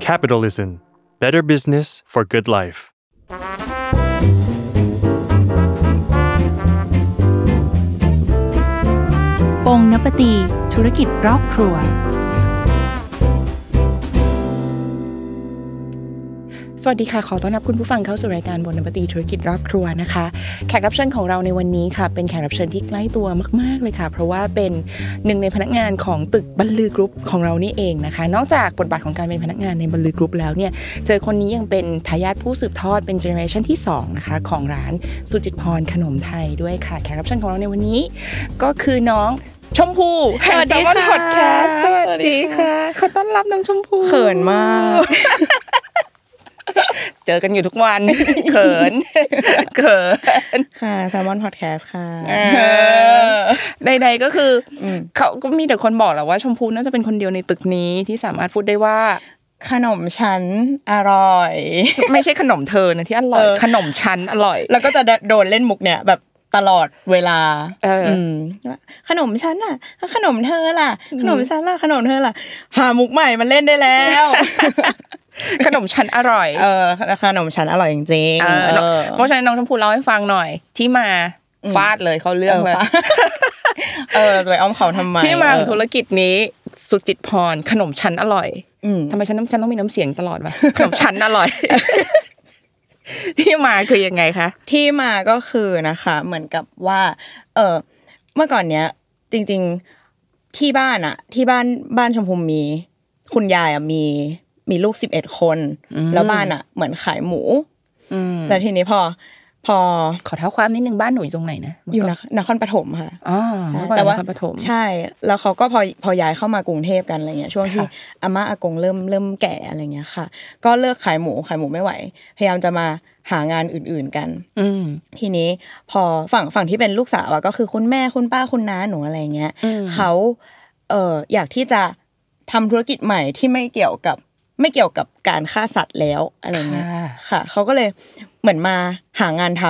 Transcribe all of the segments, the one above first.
Capitalism Better Business for Good Life ปงนปตีธุรกิจรอบครัวสวัสดีค่ะ ขอต้อนรับคุณผู้ฟังเข้าสู่รายการบนนปตีธุรกิจรอบครัวนะคะ แขกรับเชิญของเราในวันนี้ค่ะ เป็นแขกรับเชิญที่ใกล้ตัวมากๆเลยค่ะ เพราะว่าเป็นหนึ่งในพนักงานของตึกบรรลือกรุ๊ปของเรานี่เองนะคะ นอกจากบทบาทของการเป็นพนักงานในบรรลือกรุ๊ปแล้วเนี่ย เจอคนนี้ยังเป็นทายาทผู้สืบทอดเป็นเจเนอเรชันที่2นะคะของร้านสุจิตพรขนมไทยด้วยค่ะ แขกรับเชิญของเราในวันนี้ก็คือน้องชมพูแห่งจอมพอดแคสสวัสดีค่ะ ขอต้อนรับน้อง ชมพูเขินมากเจอกันอยู่ทุกวันเขินเขินค่ะแซมมอนพอดแคสต์ค่ะใดๆก็คือเขาก็มีแต่คนบอกแหละว่า ชมพูน่าจะเป็นคนเดียวในตึกนี้ที่สามารถพูดได้ว่า ขนมชั้นอร่อย ไม่ใช่ขนมเธอนะที่อร่อยขนมชั้นอร่อย แล้วก็จะโดนเล่นมุกเนี่ยแบบตลอดเวลาเออขนมฉันล่ะ ขนมเธอล่ะขนมฉันล่ะขนมเธอล่ะ หามุกใหม่มันเล่นได้แล้วขนมชั้นอร่อย เออ ขนมชั้นอร่อยจริงๆเพราะฉะนั้นน้องชมพูเล่าให้ฟังหน่อย ที่มาฟาดเลยเขาเรื่องเลยเออเราจะไปอ้อมเขาทำไม ที่มาของธุรกิจนี้สุจิตพรขนมชั้นอร่อยทำไมฉัน้ฉันต้องมีน้ำเสียงตลอดวะ ขนมชั้นอร่อย ที่มาคือยังไงคะ ที่มาก็คือนะคะ เหมือนกับว่า เออเมื่อก่อนเนี้ย จริง ๆที่บ้านอะที่บ้านบ้านชมพูมีคุณยายอะมีมีลูกสิบเอ็ดคนแล้วบ้านอ่ะเหมือนขายหมูแต่ทีนี้พอพอขอเท้าความนิดนึงบ้านหนูอยู่ตรงไหนนะอยู่นครปฐมค่ะแต่ว่าใช่ แล้วเขาก็พอพอย้ายเข้ามากรุงเทพกันอะไรเงี้ย ช่วงที่อาม่าอากงเริ่มเริ่มแก่อะไรเงี้ยค่ะ ก็เลิกขายหมูขายหมูไม่ไหว พยายามจะมาหางานอื่น ๆกันอืทีนี้พอฝั่งฝั่งที่เป็นลูกสาวอะก็คือคุณแม่คุณป้าคุณน้าหนูอะไรเงี้ยเขาเอออยากที่จะทำธุรกิจใหม่ที่ไม่เกี่ยวกับไม่เกี่ยวกับการฆ่าสัตว์แล้วอะไรเงี้ย ค่ะ เขาก็เลยเหมือนมาหางานท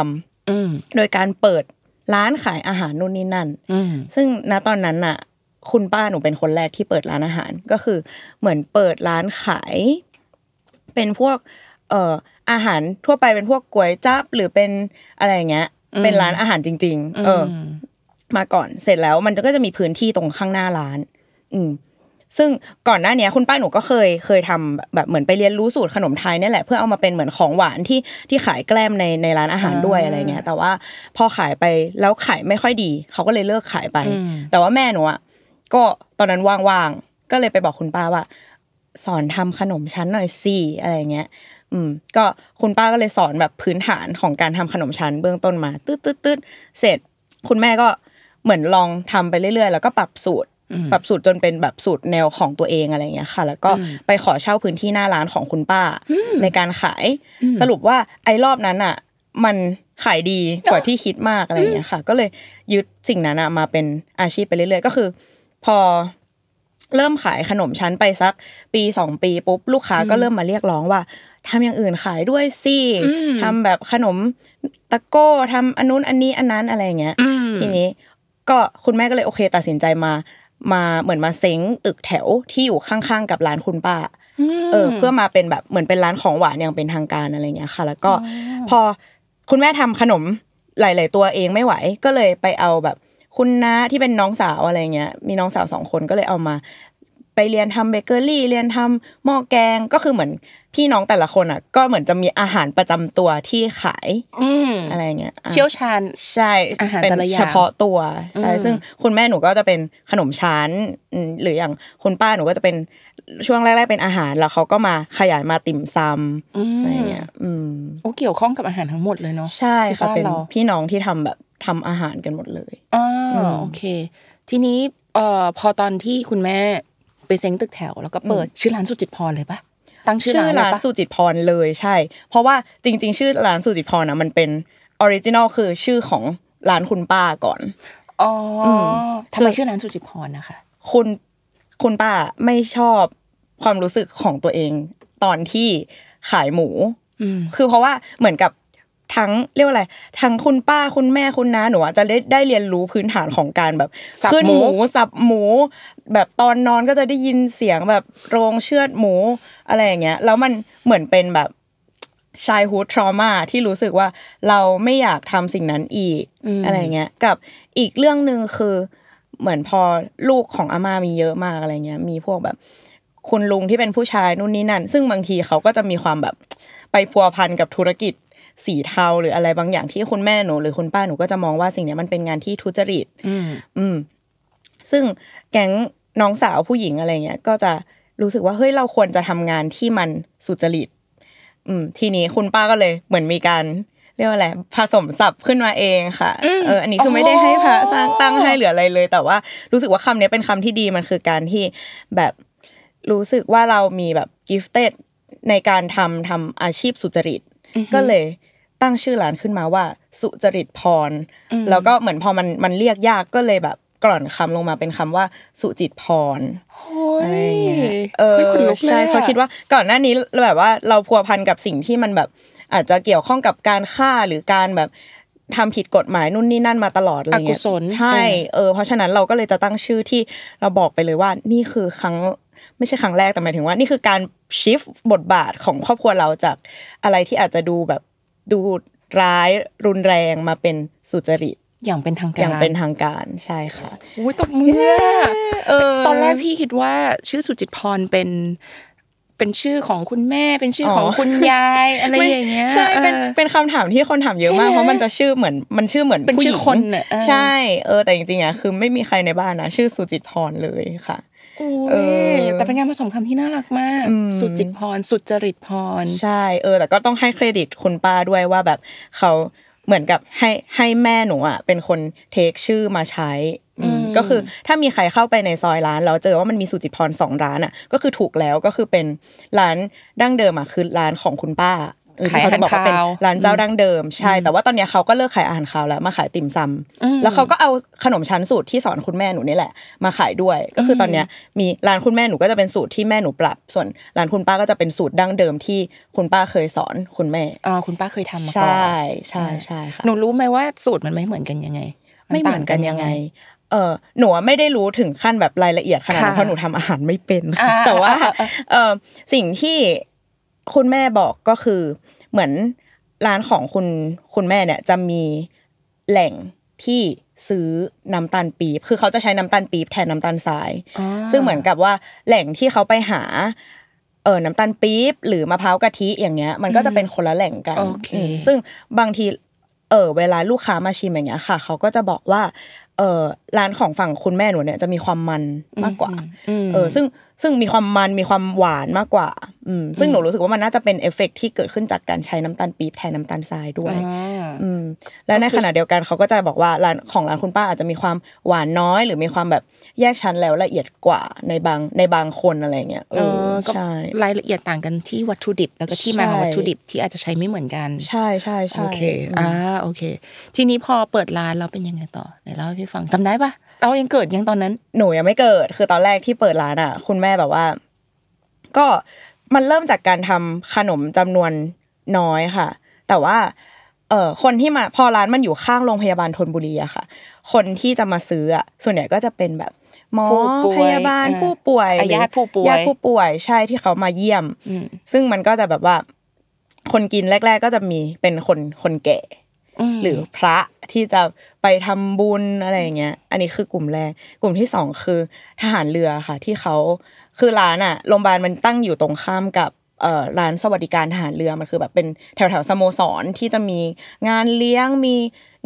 ำโดยการเปิดร้านขายอาหารนู่นนี่นั่นซึ่งณตอนนั้นน่ะ คุณป้าหนูเป็นคนแรกที่เปิดร้านอาหาร ก็คือเหมือนเปิดร้านขาย เป็นพวกเอ่ออาหารทั่วไปเป็นพวกก๋วยจั๊บหรือเป็นอะไรเงี้ย เป็นร้านอาหารจริง ๆ เออ มาก่อนเสร็จแล้วมันก็จะมีพื้นที่ตรงข้างหน้าร้าน อืมซึ่งก่อนหน้านี้คุณป้าหนูก็เคยเคยทำแบบเหมือนไปเรียนรู้สูตรขนมไทยนี่แหละเพื่อเอามาเป็นเหมือนของหวานที่ที่ขายแกล้มในในร้านอาหารด้วยอะไรเงี้ยแต่ว่าพอขายไปแล้วขายไม่ค่อยดีเขาก็เลยเลิกขายไป แต่ว่าแม่หนูอ่ะก็ตอนนั้นว่างๆก็เลยไปบอกคุณป้าว่า สอนทำขนมชั้นหน่อยสิอะไรเงี้ยอืม ก็คุณป้าก็เลยสอนแบบพื้นฐานของการทำขนมชั้นเบื้องต้นมาตืดตืดตืดเสร็จคุณแม่ก็เหมือนลองทำไปเรื่อยๆ แล้วก็ปรับสูตรปรับสูตรจนเป็นแบบสูตรแนวของตัวเองอะไรเงี้ยค่ะ แล้วก็ไปขอเช่าพื้นที่หน้าร้านของคุณป้าในการขายสรุปว่าไอ้รอบนั้นอ่ะ มันขายดีกว่าที่คิดมากอะไรเงี้ยค่ะ ก็เลยยึดสิ่งนั้นมาเป็นอาชีพไปเรื่อยๆ ก็คือ พอเริ่มขายขนมชั้นไปสักปีสองปีปุ๊บ ลูกค้า ก็เริ่มมาเรียกร้องว่าทำอย่างอื่นขายด้วยสิทำแบบขนมตะโก้ทำอันนู้นอันนี้อันนั้นอะไรเงี้ยทีนี้ก็คุณแม่ก็เลยโอเค ตัดสินใจมามาเหมือนมาเซ้งตึกแถวที่อยู่ข้างๆกับร้านคุณป้าเออ เพื่อมาเป็นแบบเหมือนเป็นร้านของหวานอย่างเป็นทางการอะไรเงี้ยค่ะ แล้วก็พอคุณแม่ทำขนมหลายๆตัวเองไม่ไหว ก็เลยไปเอาแบบ คุณน้าที่เป็นน้องสาวอะไรเงี้ยมีน้องสาวสองคนก็เลยเอามา ไปเรียนทำเบเกอรี่ เรียนทำหม้อแกงก็คือเหมือนพี่น้องแต่ละคนอ่ะ ก็เหมือนจะมีอาหารประจำตัวที่ขายอะไรเงี้ยเชี่ยวชาญใช่อาหารเป็นเฉพาะตัวใช่ซึ่งคุณแม่หนูก็จะเป็นขนมชั้น หรืออย่างคุณป้าหนูก็จะเป็นช่วงแรก ๆเป็นอาหารแล้วเขาก็มาขยายมาติ่มซำอะไรเงี้ยอืมโอ้เกี่ยวข้องกับอาหารทั้งหมดเลยเนาะใช่ค่ะเป็นพี่น้องที่ทำแบบทำอาหารกันหมดเลยอ๋อโอเค ทีนี้เอ่อพอตอนที่คุณแม่ไปเซ้งตึกแถวแล้วก็เปิดชื่อร้านสุจิตพรเลยปะั้งชื่อร้านร้านสุจิตพรเลยใช่ เพราะว่าจริง ๆ ชื่อร้านสุจิตพรนะมันเป็นออริจินอลคือชื่อของร้านคุณป้าก่อนอ๋อทำไมชื่อร้านสุจิตพรนะคะ คุณคุณป้าไม่ชอบความรู้สึกของตัวเองตอนที่ขายหมูคือเพราะว่าเหมือนกับทั้งเรียกว่าอะไรทั้งคุณป้าคุณแม่คุณน้าหนูจะได้ได้เรียนรู้พื้นฐานของการแบบขึ้นหมู สับหมู แบบตอนนอนก็จะได้ยินเสียงแบบโรงเชือดหมูอะไรอย่างเงี้ยแล้วมันเหมือนเป็นแบบชายฮูดทรมาที่รู้สึกว่าเราไม่อยากทำสิ่งนั้นอีกอะไรเงี้ยกับอีกเรื่องหนึ่งคือ เหมือนพอลูกของอาม่ามีเยอะมากอะไรเงี้ยมีพวกแบบคุณลุงที่เป็นผู้ชายนู่นนี่นั่นซึ่งบางทีเขาก็จะมีความแบบไปพัวพันกับธุรกิจสีเทาหรืออะไรบางอย่างที่คุณแม่หนูหรือคุณป้าหนูก็จะมองว่าสิ่งนี้มันเป็นงานที่ทุจริต อืม ซึ่งแก๊งน้องสาวผู้หญิงอะไรเงี้ย ก็จะรู้สึกว่าเฮ้ยเราควรจะทำงานที่มันสุจริต อืมทีนี้คุณป้าก็เลย เหมือนมีการเรียกว่าอะไรผสมศัพท์ขึ้นมาเองค่ะเอออันนี้คือไม่ได้ให้พระสร้างตั้งให้หรืออะไรเลย แต่ว่า รู้สึกว่าคํำนี้เป็นคำที่ดีมันคือการที่แบบ รู้สึกว่าเรามีแบบกิฟเต็ดในการทำทำอาชีพสุจริตก็เลยตั้งชื่อร้านขึ้นมาว่าสุจริตพร แล้วก็เหมือนพอมันมันเรียกยากก็เลยแบบกล่อนคำลงมาเป็นคำว่าสุจิตพรอเ้ยเออใช่เขาคิดว่าก่อนหน้านี้แบบว่าเราพัวพันกับสิ่งที่มันแบบอาจจะเกี่ยวข้องกับการฆ่าหรือการแบบทำผิดกฎหมายนู่นนี่นั่นมาตลอดอะไรเงี้ยใช่ เออ เพราะฉะนั้นเราก็เลยจะตั้งชื่อที่เราบอกไปเลยว่า นี่คือครั้งไม่ใช่ครั้งแรกแต่หมายถึงว่า นี่คือการชิฟบทบาทของครอบครัวเราจากอะไรที่อาจจะดูแบบดูร้ายรุนแรงมาเป็นสุจริตอย่างเป็นทางการอย่างเป็นทางการใช่ค่ะอุ้ยตบมือตอนแรกพี่คิดว่าชื่อสุจิตพรเป็น เป็นชื่อของคุณแม่ เป็นชื่อของคุณยายอะไรอย่างเงี้ยใช่เป็นเป็นคำถามที่คนถามเยอะมาก เพราะมันจะชื่อเหมือน มันชื่อเหมือนผู้หญิงใช่ เออแต่จริงๆอ่ะคือไม่มีใครในบ้านนะชื่อสุจิตพรเลยค่ะแต่เป็นงานผสมคำที่น่ารักมาก สุจิตพรสุจริตพรใช่ เออแต่ก็ต้องให้เครดิตคุณป้าด้วยว่าแบบเขาเหมือนกับให้ให้แม่หนูอ่ะเป็นคนเทคชื่อมาใช้ก็คือถ้ามีใครเข้าไปในซอยร้านแล้วเจอว่ามันมีสุจิพรสองร้านอ่ะก็คือถูกแล้วก็คือเป็นร้านดั้งเดิมอ่ะคือร้านของคุณป้าขายอาหารคาวร้านเจ้าดั้งเดิมใช่ แต่ว่าตอนนี้เขาก็เลิกขายอาหารคาวแล้ว มาขายติ่มซำ แล้วเขาก็เอาขนมชั้นสูตรที่สอนคุณแม่หนูนี่แหละ มาขายด้วย ก็คือตอนนี้มีร้านคุณแม่หนูก็จะเป็นสูตรที่แม่หนูปรับ ส่วนร้านคุณป้าก็จะเป็นสูตรดั้งเดิมที่คุณป้าเคยสอนคุณแม่อ่าคุณป้าเคยทำมาก่อน ใช่ ใช่ใช่ค่ะ หนูรู้ไหมว่าสูตรมันไม่เหมือนกันยังไง ไม่เหมือนกันยังไง เออหนูไม่ได้รู้ถึงขั้นแบบรายละเอียดขนาดนั้นเพราะหนูทำอาหารไม่เป็น แต่ว่า เออสิ่งที่คุณแม่บอกก็คือเหมือนร้านของคุณคุณแม่เนี่ยจะมีแหล่งที่ซื้อน้ำตาลปี๊บคือเขาจะใช้น้ำตาลปี๊บแทนน้ำตาลทรายซึ่งเหมือนกับว่าแหล่งที่เขาไปหา เออน้ำตาลปี๊บหรือมะพร้าวกะทิอย่างเงี้ยมันก็จะเป็นคนละแหล่งกันซึ่งบางทีเออเวลาลูกค้ามาชิมอย่างเงี้ยค่ะ เขาก็จะบอกว่า เออร้านของฝั่งคุณแม่หนูเนี่ยจะมีความมันมากกว่าเออซึ่งซึ่งมีความมันมีความหวานมากกว่าอืมซึ่งหนูรู้สึกว่ามันน่าจะเป็นเอฟเฟกที่เกิดขึ้นจากการใช้น้ำตาลปี๊บแทนน้าตาลทรายด้วยอืมและในขณะเดียวกันเขาก็จะบอกว่าร้านของร้านคุณป้าอาจจะมีความหวานน้อย หรือมีความแบบแยกชั้นแล้วละเอียดกว่าในบางในบางคนอะไรเงี้ยเออใช่รายละเอียดต่างกันที่วัตถุดิบแล้วก็ที่มาของวัตถุดิบที่อาจจะใช้ไม่เหมือนกัน ใช่ใช่ใช่โอเค อ่า โอเค ทีนี้พอเปิดร้านเราเป็นยังไงต่อไหนเล่าให้พี่ฟังจำาได้ปะเรายังเกิดยังตอนนั้น หนูยังไม่เกิด คือตอนแรกที่เปิดร้านอ่ะ คุณแม่แบบว่า ก็มันเริ่มจากการทำขนมจำนวนน้อยค่ะ แต่ว่า เอ่อคนที่มาพอร้านมันอยู่ข้างโรงพยาบาลทนบุรีอะค่ะ คนที่จะมาซื้ออะส่วนใหญ่ก็จะเป็นแบบหมอพยาบาลผู้ป่วยญาติผู้ป่วยญาติผู้ป่วยใช่ที่เขามาเยี่ยมซึ่งมันก็จะแบบว่า คนกินแรก ๆ ก็จะมีเป็นคนคนแก่หรือพระที่จะไปทำบุญอะไรอย่างเงี้ย อันนี้คือกลุ่มแรกกลุ่มที่สองคือทหารเรือค่ะ ที่เขาคือร้านอ่ะโรงพยาบาลมันตั้งอยู่ตรงข้ามกับเอร้านสวัสดิการทหารเรือมันคือ แบบเป็นแถวแถวสโมสรที่จะมีงานเลี้ยงมี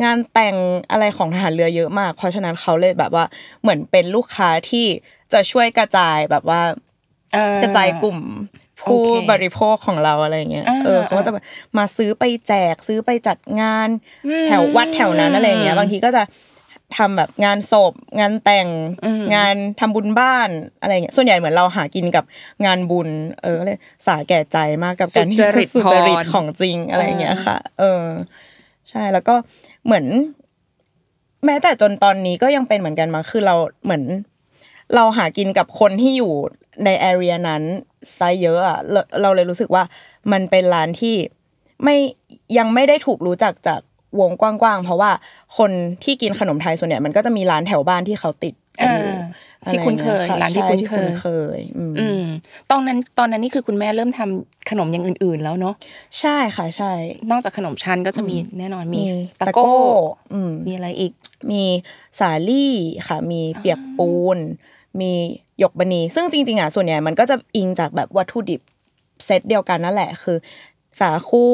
งานแต่งอะไรของทหารเรือเยอะมาก เพราะฉะนั้นเขาเลยแบบว่าเหมือนเป็นลูกค้าที่จะช่วยกระจายแบบว่ากระจายกลุ่มผู้บริโภคของเราอะไรเงี้ย เออเขาก็จะมาซื้อไปแจกซื้อไปจัดงาน แถววัดแถวนั้นอะไรเงี้ยบางทีก็จะทำแบบงานศพ งานแต่งงานทำบุญบ้านอะไรเงี้ยส่วนใหญ่เหมือนเราหากินกับงานบุญ เออเลยสาแก่ใจมากกับการที่สุจริตของจริงอะไรเงี้ยค่ะ เออ ใช่แล้วก็เหมือน แม้แต่จนตอนนี้ก็ยังเป็นเหมือนกันมาคือเราเหมือนเราหากินกับคนที่อยู่ในแอเรียนั้นไซเยอะอะเราเลยรู้สึกว่า มันเป็นร้านที่ไม่ยังไม่ได้ถูกรู้จักจากวงกว้างๆเพราะว่าคนที่กินขนมไทยส่วนใหญ่มันก็จะมีร้านแถวบ้านที่เขาติดอยู่ที่คุณเคยร้านที่คุณเคยอืมตอนนั้นตอนนั้นนี่คือคุณแม่เริ่มทำขนมอย่างอื่น ๆ แล้วเนาะใช่ค่ะใช่ นอกจากขนมชั้นก็จะมีแน่นอนมี ตะโก้มีอะไรอีกมีสาลี่ค่ะ มีเปียกปูนมีหยกบันีซึ่งจริงๆอ่ะส่วนใหญ่มันก็จะอิงจากแบบวัตถุดิบเซตเดียวกันนั่นแหละ คือ สาคู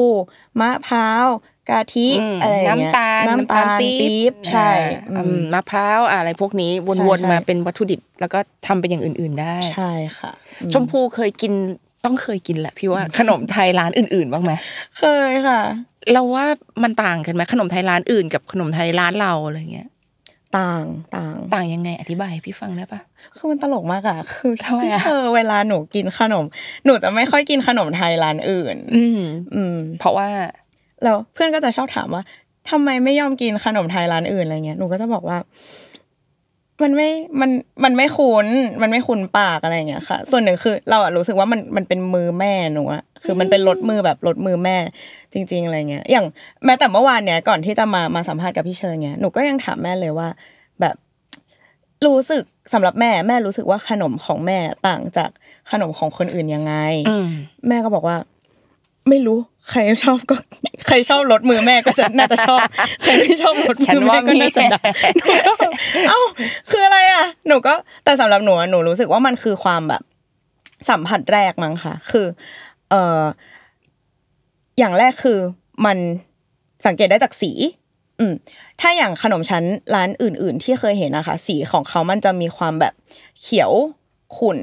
มะพร้าวกะทิอะไรเงี้ยน้ำตาลน้ำตาลปี๊บใช่มะพร้าวอะไรพวกนี้วนๆมาเป็นวัตถุดิบ แล้วก็ทำเป็นอย่างอื่น ๆได้ใช่ค่ะชมพูเคยกินต้องเคยกินแหละพี่ว่าขนมไทยร้านอื่นๆบ้างไหมเคยค่ะเราว่ามันต่างกันไหมขนมไทยร้านอื่นกับขนมไทยร้านเราอะไรเงี้ยต่างต่างต่างยังไง อธิบายพี่ฟังได้ปะคือมันตลกมากอะคือพี่เชอเวลาหนูกินขนม หนูจะไม่ค่อยกินขนมไทยร้านอื่น อืมอืม เพราะว่าเราเพื่อนก็จะชอบถามว่า ทำไมไม่ยอมกินขนมไทยร้านอื่นอะไรเงี้ยหนูก็จะบอกว่ามันไม่ มัน มันไม่คุ้น มันไม่คุ้นปากอะไรเงี้ยค่ะ ส่วนหนึ่งคือเราอะรู้สึกว่ามัน มันเป็นมือแม่หนูอะคือ มันเป็นรถมือแบบรถมือแม่จริง ๆอะไรเงี้ย อย่างแม้แต่เมื่อวานเนี้ยก่อนที่จะมา มาสัมภาษณ์กับพี่เชิญเงี้ย หนูก็ยังถามแม่เลยว่า แบบรู้สึกสำหรับแม่แม่รู้สึกว่าขนมของแม่ต่างจากขนมของคนอื่นยังไงแม่ก็บอกว่าไม่รู้ใครชอบก็ใครชอบรถมือแม่ก็จะน่าจะชอบใครไม่ชอบรถมือแม่ก็น่าจะด่าหนูก็เอ้าคืออะไรอ่ะหนูก็ แต่สำหรับหนูหนูรู้สึกว่ามันคือความแบบ สัมผัสแรกมั้งค่ะคือ เอ่ออย่างแรกคือมันสังเกตได้จากสี อืม ถ้าอย่างขนมชั้นร้านอื่น ๆ ที่เคยเห็นนะคะสีของเขามันจะมีความแบบเขียวขุ่น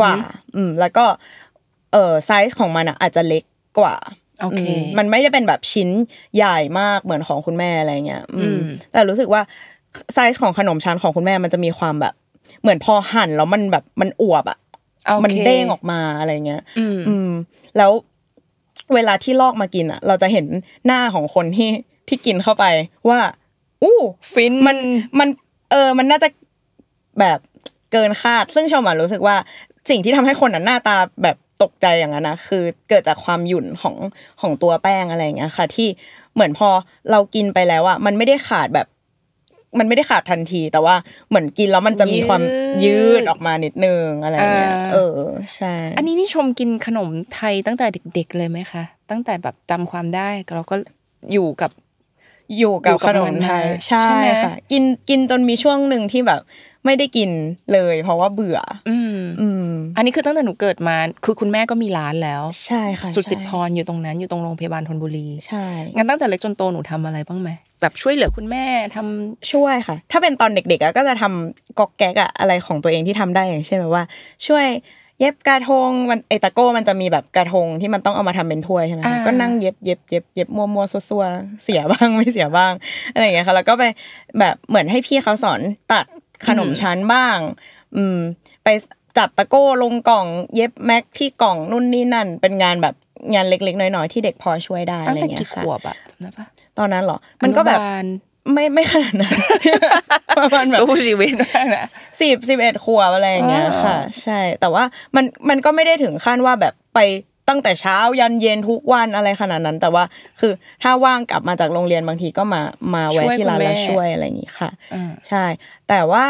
กว่า อืม แล้วก็ เออไซส์ของมันอ่ะอาจจะเล็กกว่าโอเคมันไม่ได้เป็นแบบชิ้นใหญ่มากเหมือนของคุณแม่อะไรเงี้ยอืม แต่รู้สึกว่าไซส์ของขนมชั้นของคุณแม่มันจะมีความแบบ เหมือนพอหั่นแล้วมันแบบมันอวบอ่ะมันเด้งออกมาอะไรเงี้ยอืมแล้วเวลาที่ลอกมากินอ่ะ เราจะเห็นหน้าของคนที่ที่กินเข้าไปว่า อู้ ฟินมัน มัน เออ มันน่าจะแบบเกินคาด ซึ่งชมอมารู้สึกว่าสิ่งที่ทำให้คนอ่ะหน้าตาแบบตกใจอย่างนั้นนะคือเกิดจากความหยุ่นของของตัวแป้งอะไรอย่างเงี้ยค่ะ ที่เหมือนพอเรากินไปแล้วอ่ะมันไม่ได้ขาดแบบ มันไม่ได้ขาดทันที แต่ว่าเหมือนกินแล้วมันจะมีความยืดออกมานิดนึงอะไรเงี้ยเออ ใช่ อันนี้นี่ชมกินขนมไทยตั้งแต่เด็ก ๆ เลยไหมคะตั้งแต่แบบจำความได้เราก็อยู่กับ อยู่กับขนมไทย ใช่ค่ะกินกินจนมีช่วงหนึ่งที่แบบ ไม่ได้กินเลย เพราะว่าเบื่อ อืมอันนี้คือตั้งแต่หนูเกิดมา คือคุณแม่ก็มีร้านแล้ว ใช่ค่ะ สุดจิตพรอยู่ตรงนั้นอยู่ตรงโรงพยาบาลธนบุรี ใช่ งั้นตั้งแต่เล็กจนโตหนูทำอะไรบ้างไหมแบบช่วยเหลือคุณแม่ทำช่วยค่ะ ถ้าเป็นตอนเด็กๆก็จะทำกอกแก๊กอะอะไรของตัวเองที่ทำได้อย่างเช่นแบบว่าช่วยเย็บกระทงมันไอตะโก้มันจะมีแบบกระทงที่มันต้องเอามาทำเป็นถ้วยใช่ไหมก็นั่งเย็บเย็บเย็บเย็บมัวมัวซัวซัวเสียบ้างไม่เสียบ้างอะไรอย่างเงี้ยค่ะ แล้วก็ไปแบบเหมือนให้พี่เขาสอนตัดขนมชั้นบ้าง อืมไปจัดตะโก้ลงกล่องเย็บแม็กที่กล่องนู่นนี่นั่นเป็นงานแบบงานเล็กๆ น้อย ๆ ที่เด็กพอช่วยได้อะไรเงี้ยค่ะตั้นกี่ขวบอะจำได้ปะตอนนั้นหรอมันก็แบบไม่ไม่ขนาดนั้นประมาณแบบสู้ชีวิตสิบสิบเอ็ดขวบอะไรอย่างเงี้ยค่ะ ใช่ แต่ว่ามันมันก็ไม่ได้ถึงขั้นว่าแบบไปตั้งแต่เช้ายันเย็นทุกวันอะไรขนาดนั้น แต่ว่าคือถ้าว่างกลับมาจากโรงเรียนบางทีก็มามาแวะที่ร้านแล้วช่วยอะไรอย่างนี้ค่ะใช่ แต่ว่า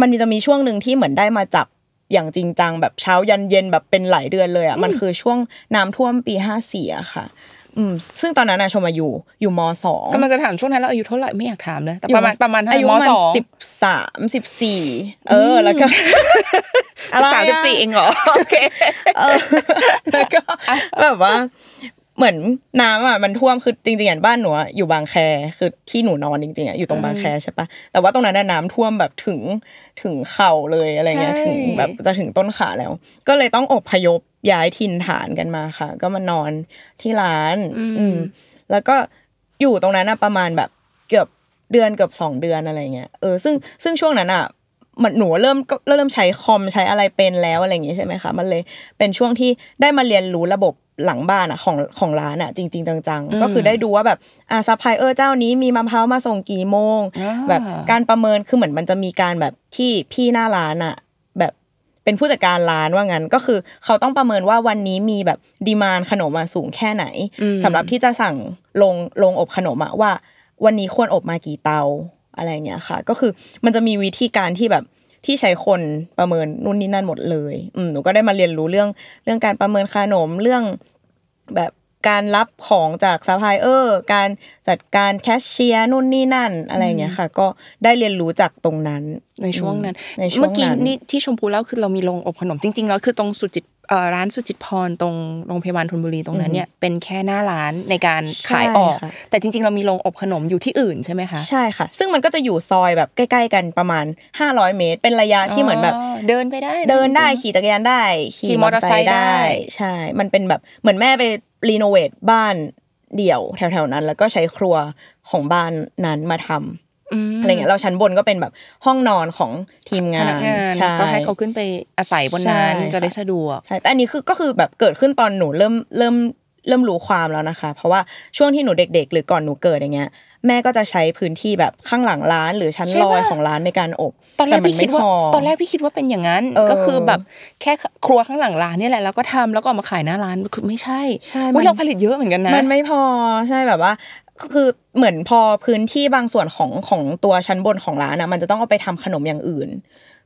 มันมีจะมีช่วงหนึ่งที่เหมือนได้มาจับอย่างจริงจังแบบเช้ายันเย็นแบบเป็นหลายเดือนเลยอ่ะมันคือช่วงน้ำท่วมปีห้าสี่อะค่ะ อืมซึ่งตอนนั้นอะชมอาย่อยู่มสองก็มันจะถามช่วงนั้นเราอายุเท่าไหร่ไม่อยากถามเลยแต่ประมาณประมาณอายุมสองสิบสามสิบสี่เออแล้วก็สามสิบสี่เองเหรอโอเคแล้วก็แบบว่าเหมือนน้ำอ่ะมันท่วมคือจริงๆอย่างบ้านหนูอยู่บางแคคือที่หนูนอนจริงๆอ่ะอยู่ตรงบางแคใช่ปะแต่ว่าตรงนั้นน้ำท่วมแบบถึงถึงเข่าเลยอะไรเงี้ยถึงแบบจะถึงต้นขาแล้ว ก็เลยต้องอบพยพย้ายถิ่นฐานกันมาค่ะ ก็มานอนที่ร้านอืมแล้วก็อยู่ตรงนั้นประมาณแบบเกือบเดือนเกือบสองเดือนอะไรเงี้ยเออซึ่งซึ่งช่วงนั้นอ่ะมันหนูเริ่มก็เริ่มใช้คอมใช้อะไรเป็นแล้วอะไรอย่างงี้ใช่ไหมคะมันเลยเป็นช่วงที่ได้มาเรียนรู้ระบบหลังบ้านอ่ะของของร้านอ่ะจริงๆจังๆ ก็คือได้ดูว่าแบบอ่าซัพพลายเออร์เจ้านี้มีมะพร้าวมาส่งกี่โมง แบบการประเมินคือเหมือนมันจะมีการแบบที่พี่หน้าร้านอ่ะแบบเป็นผู้จัดการร้านว่างั้นก็คือเขาต้องประเมินว่าวันนี้มีแบบดีมานขนมมาสูงแค่ไหน สำหรับที่จะสั่งลงลงอบขนมอะว่า วันนี้ควรอบมากี่เตาอะไรเงี้ยค่ะ ก็คือมันจะมีวิธีการที่แบบที่ใช้คนประเมินนู่นนี่นั่นหมดเลย อืมหนูก็ได้มาเรียนรู้เรื่องเรื่องการประเมินขนม เรื่องแบบการรับของจากซัพพลายเออร์การจัดการแคชเชียร์นู่นนี่นั่น อะไรเงี้ยค่ะก็ได้เรียนรู้จากตรงนั้นในช่วงนั้นเมื่อกี้นี่ที่ชมพูเล่าคือเรามีโรงอบขนมจริง ๆแล้วคือตรงสุจิตร้านสุจิตพรตรงโรงพยาบาลธนบุรีตรงนั้นเนี่ยเป็นแค่หน้าร้านในการขายออก แต่จริงๆ เรามีโรงอบขนมอยู่ที่อื่นใช่ไหมคะใช่ค่ะซึ่งมันก็จะอยู่ซอยแบบใกล้ ๆ กันประมาณ 500 เมตร เป็นระยะที่เหมือนแบบเดินไปได้เดินได้ขี่จักรยานได้ ขี่มอเตอร์ไซค์ได้ ใช่ มันเป็นแบบเหมือนแม่ไปรีโนเวทบ้านเดี่ยวแถวๆนั้น แล้วก็ใช้ครัวของบ้านนั้นมาทำอะไรเงี้ยเราชั้นบนก็เป็นแบบห้องนอนของทีมงานก็ให้เขาขึ้นไปอาศัยบนนั้นจะได้สะดวกใช่แต่อันนี้คือก็คือแบบเกิดขึ้นตอนหนูเริ่มเริ่มเริ่มรู้ความแล้วนะคะ เพราะว่าช่วงที่หนูเด็ก ๆ หรือก่อนหนูเกิดอย่างเงี้ยแม่ก็จะใช้พื้นที่แบบข้างหลังร้าน หรือชั้นลอยของร้านในการอบตอนแรกพี่คิดว่าตอนแรกพี่คิดว่าเป็นอย่างนั้น ก็คือแบบแค่ครัวข้างหลังร้านนี่แหละแล้วก็ทำแล้วก็มาขายหน้าร้านคือไม่ใช่ใช่เราผลิตเยอะเหมือนกันนะมันไม่พอใช่แบบว่าคือเหมือนพอพื้นที่บางส่วนของของตัวชั้นบนของร้านนะมันจะต้องเอาไปทำขนมอย่างอื่น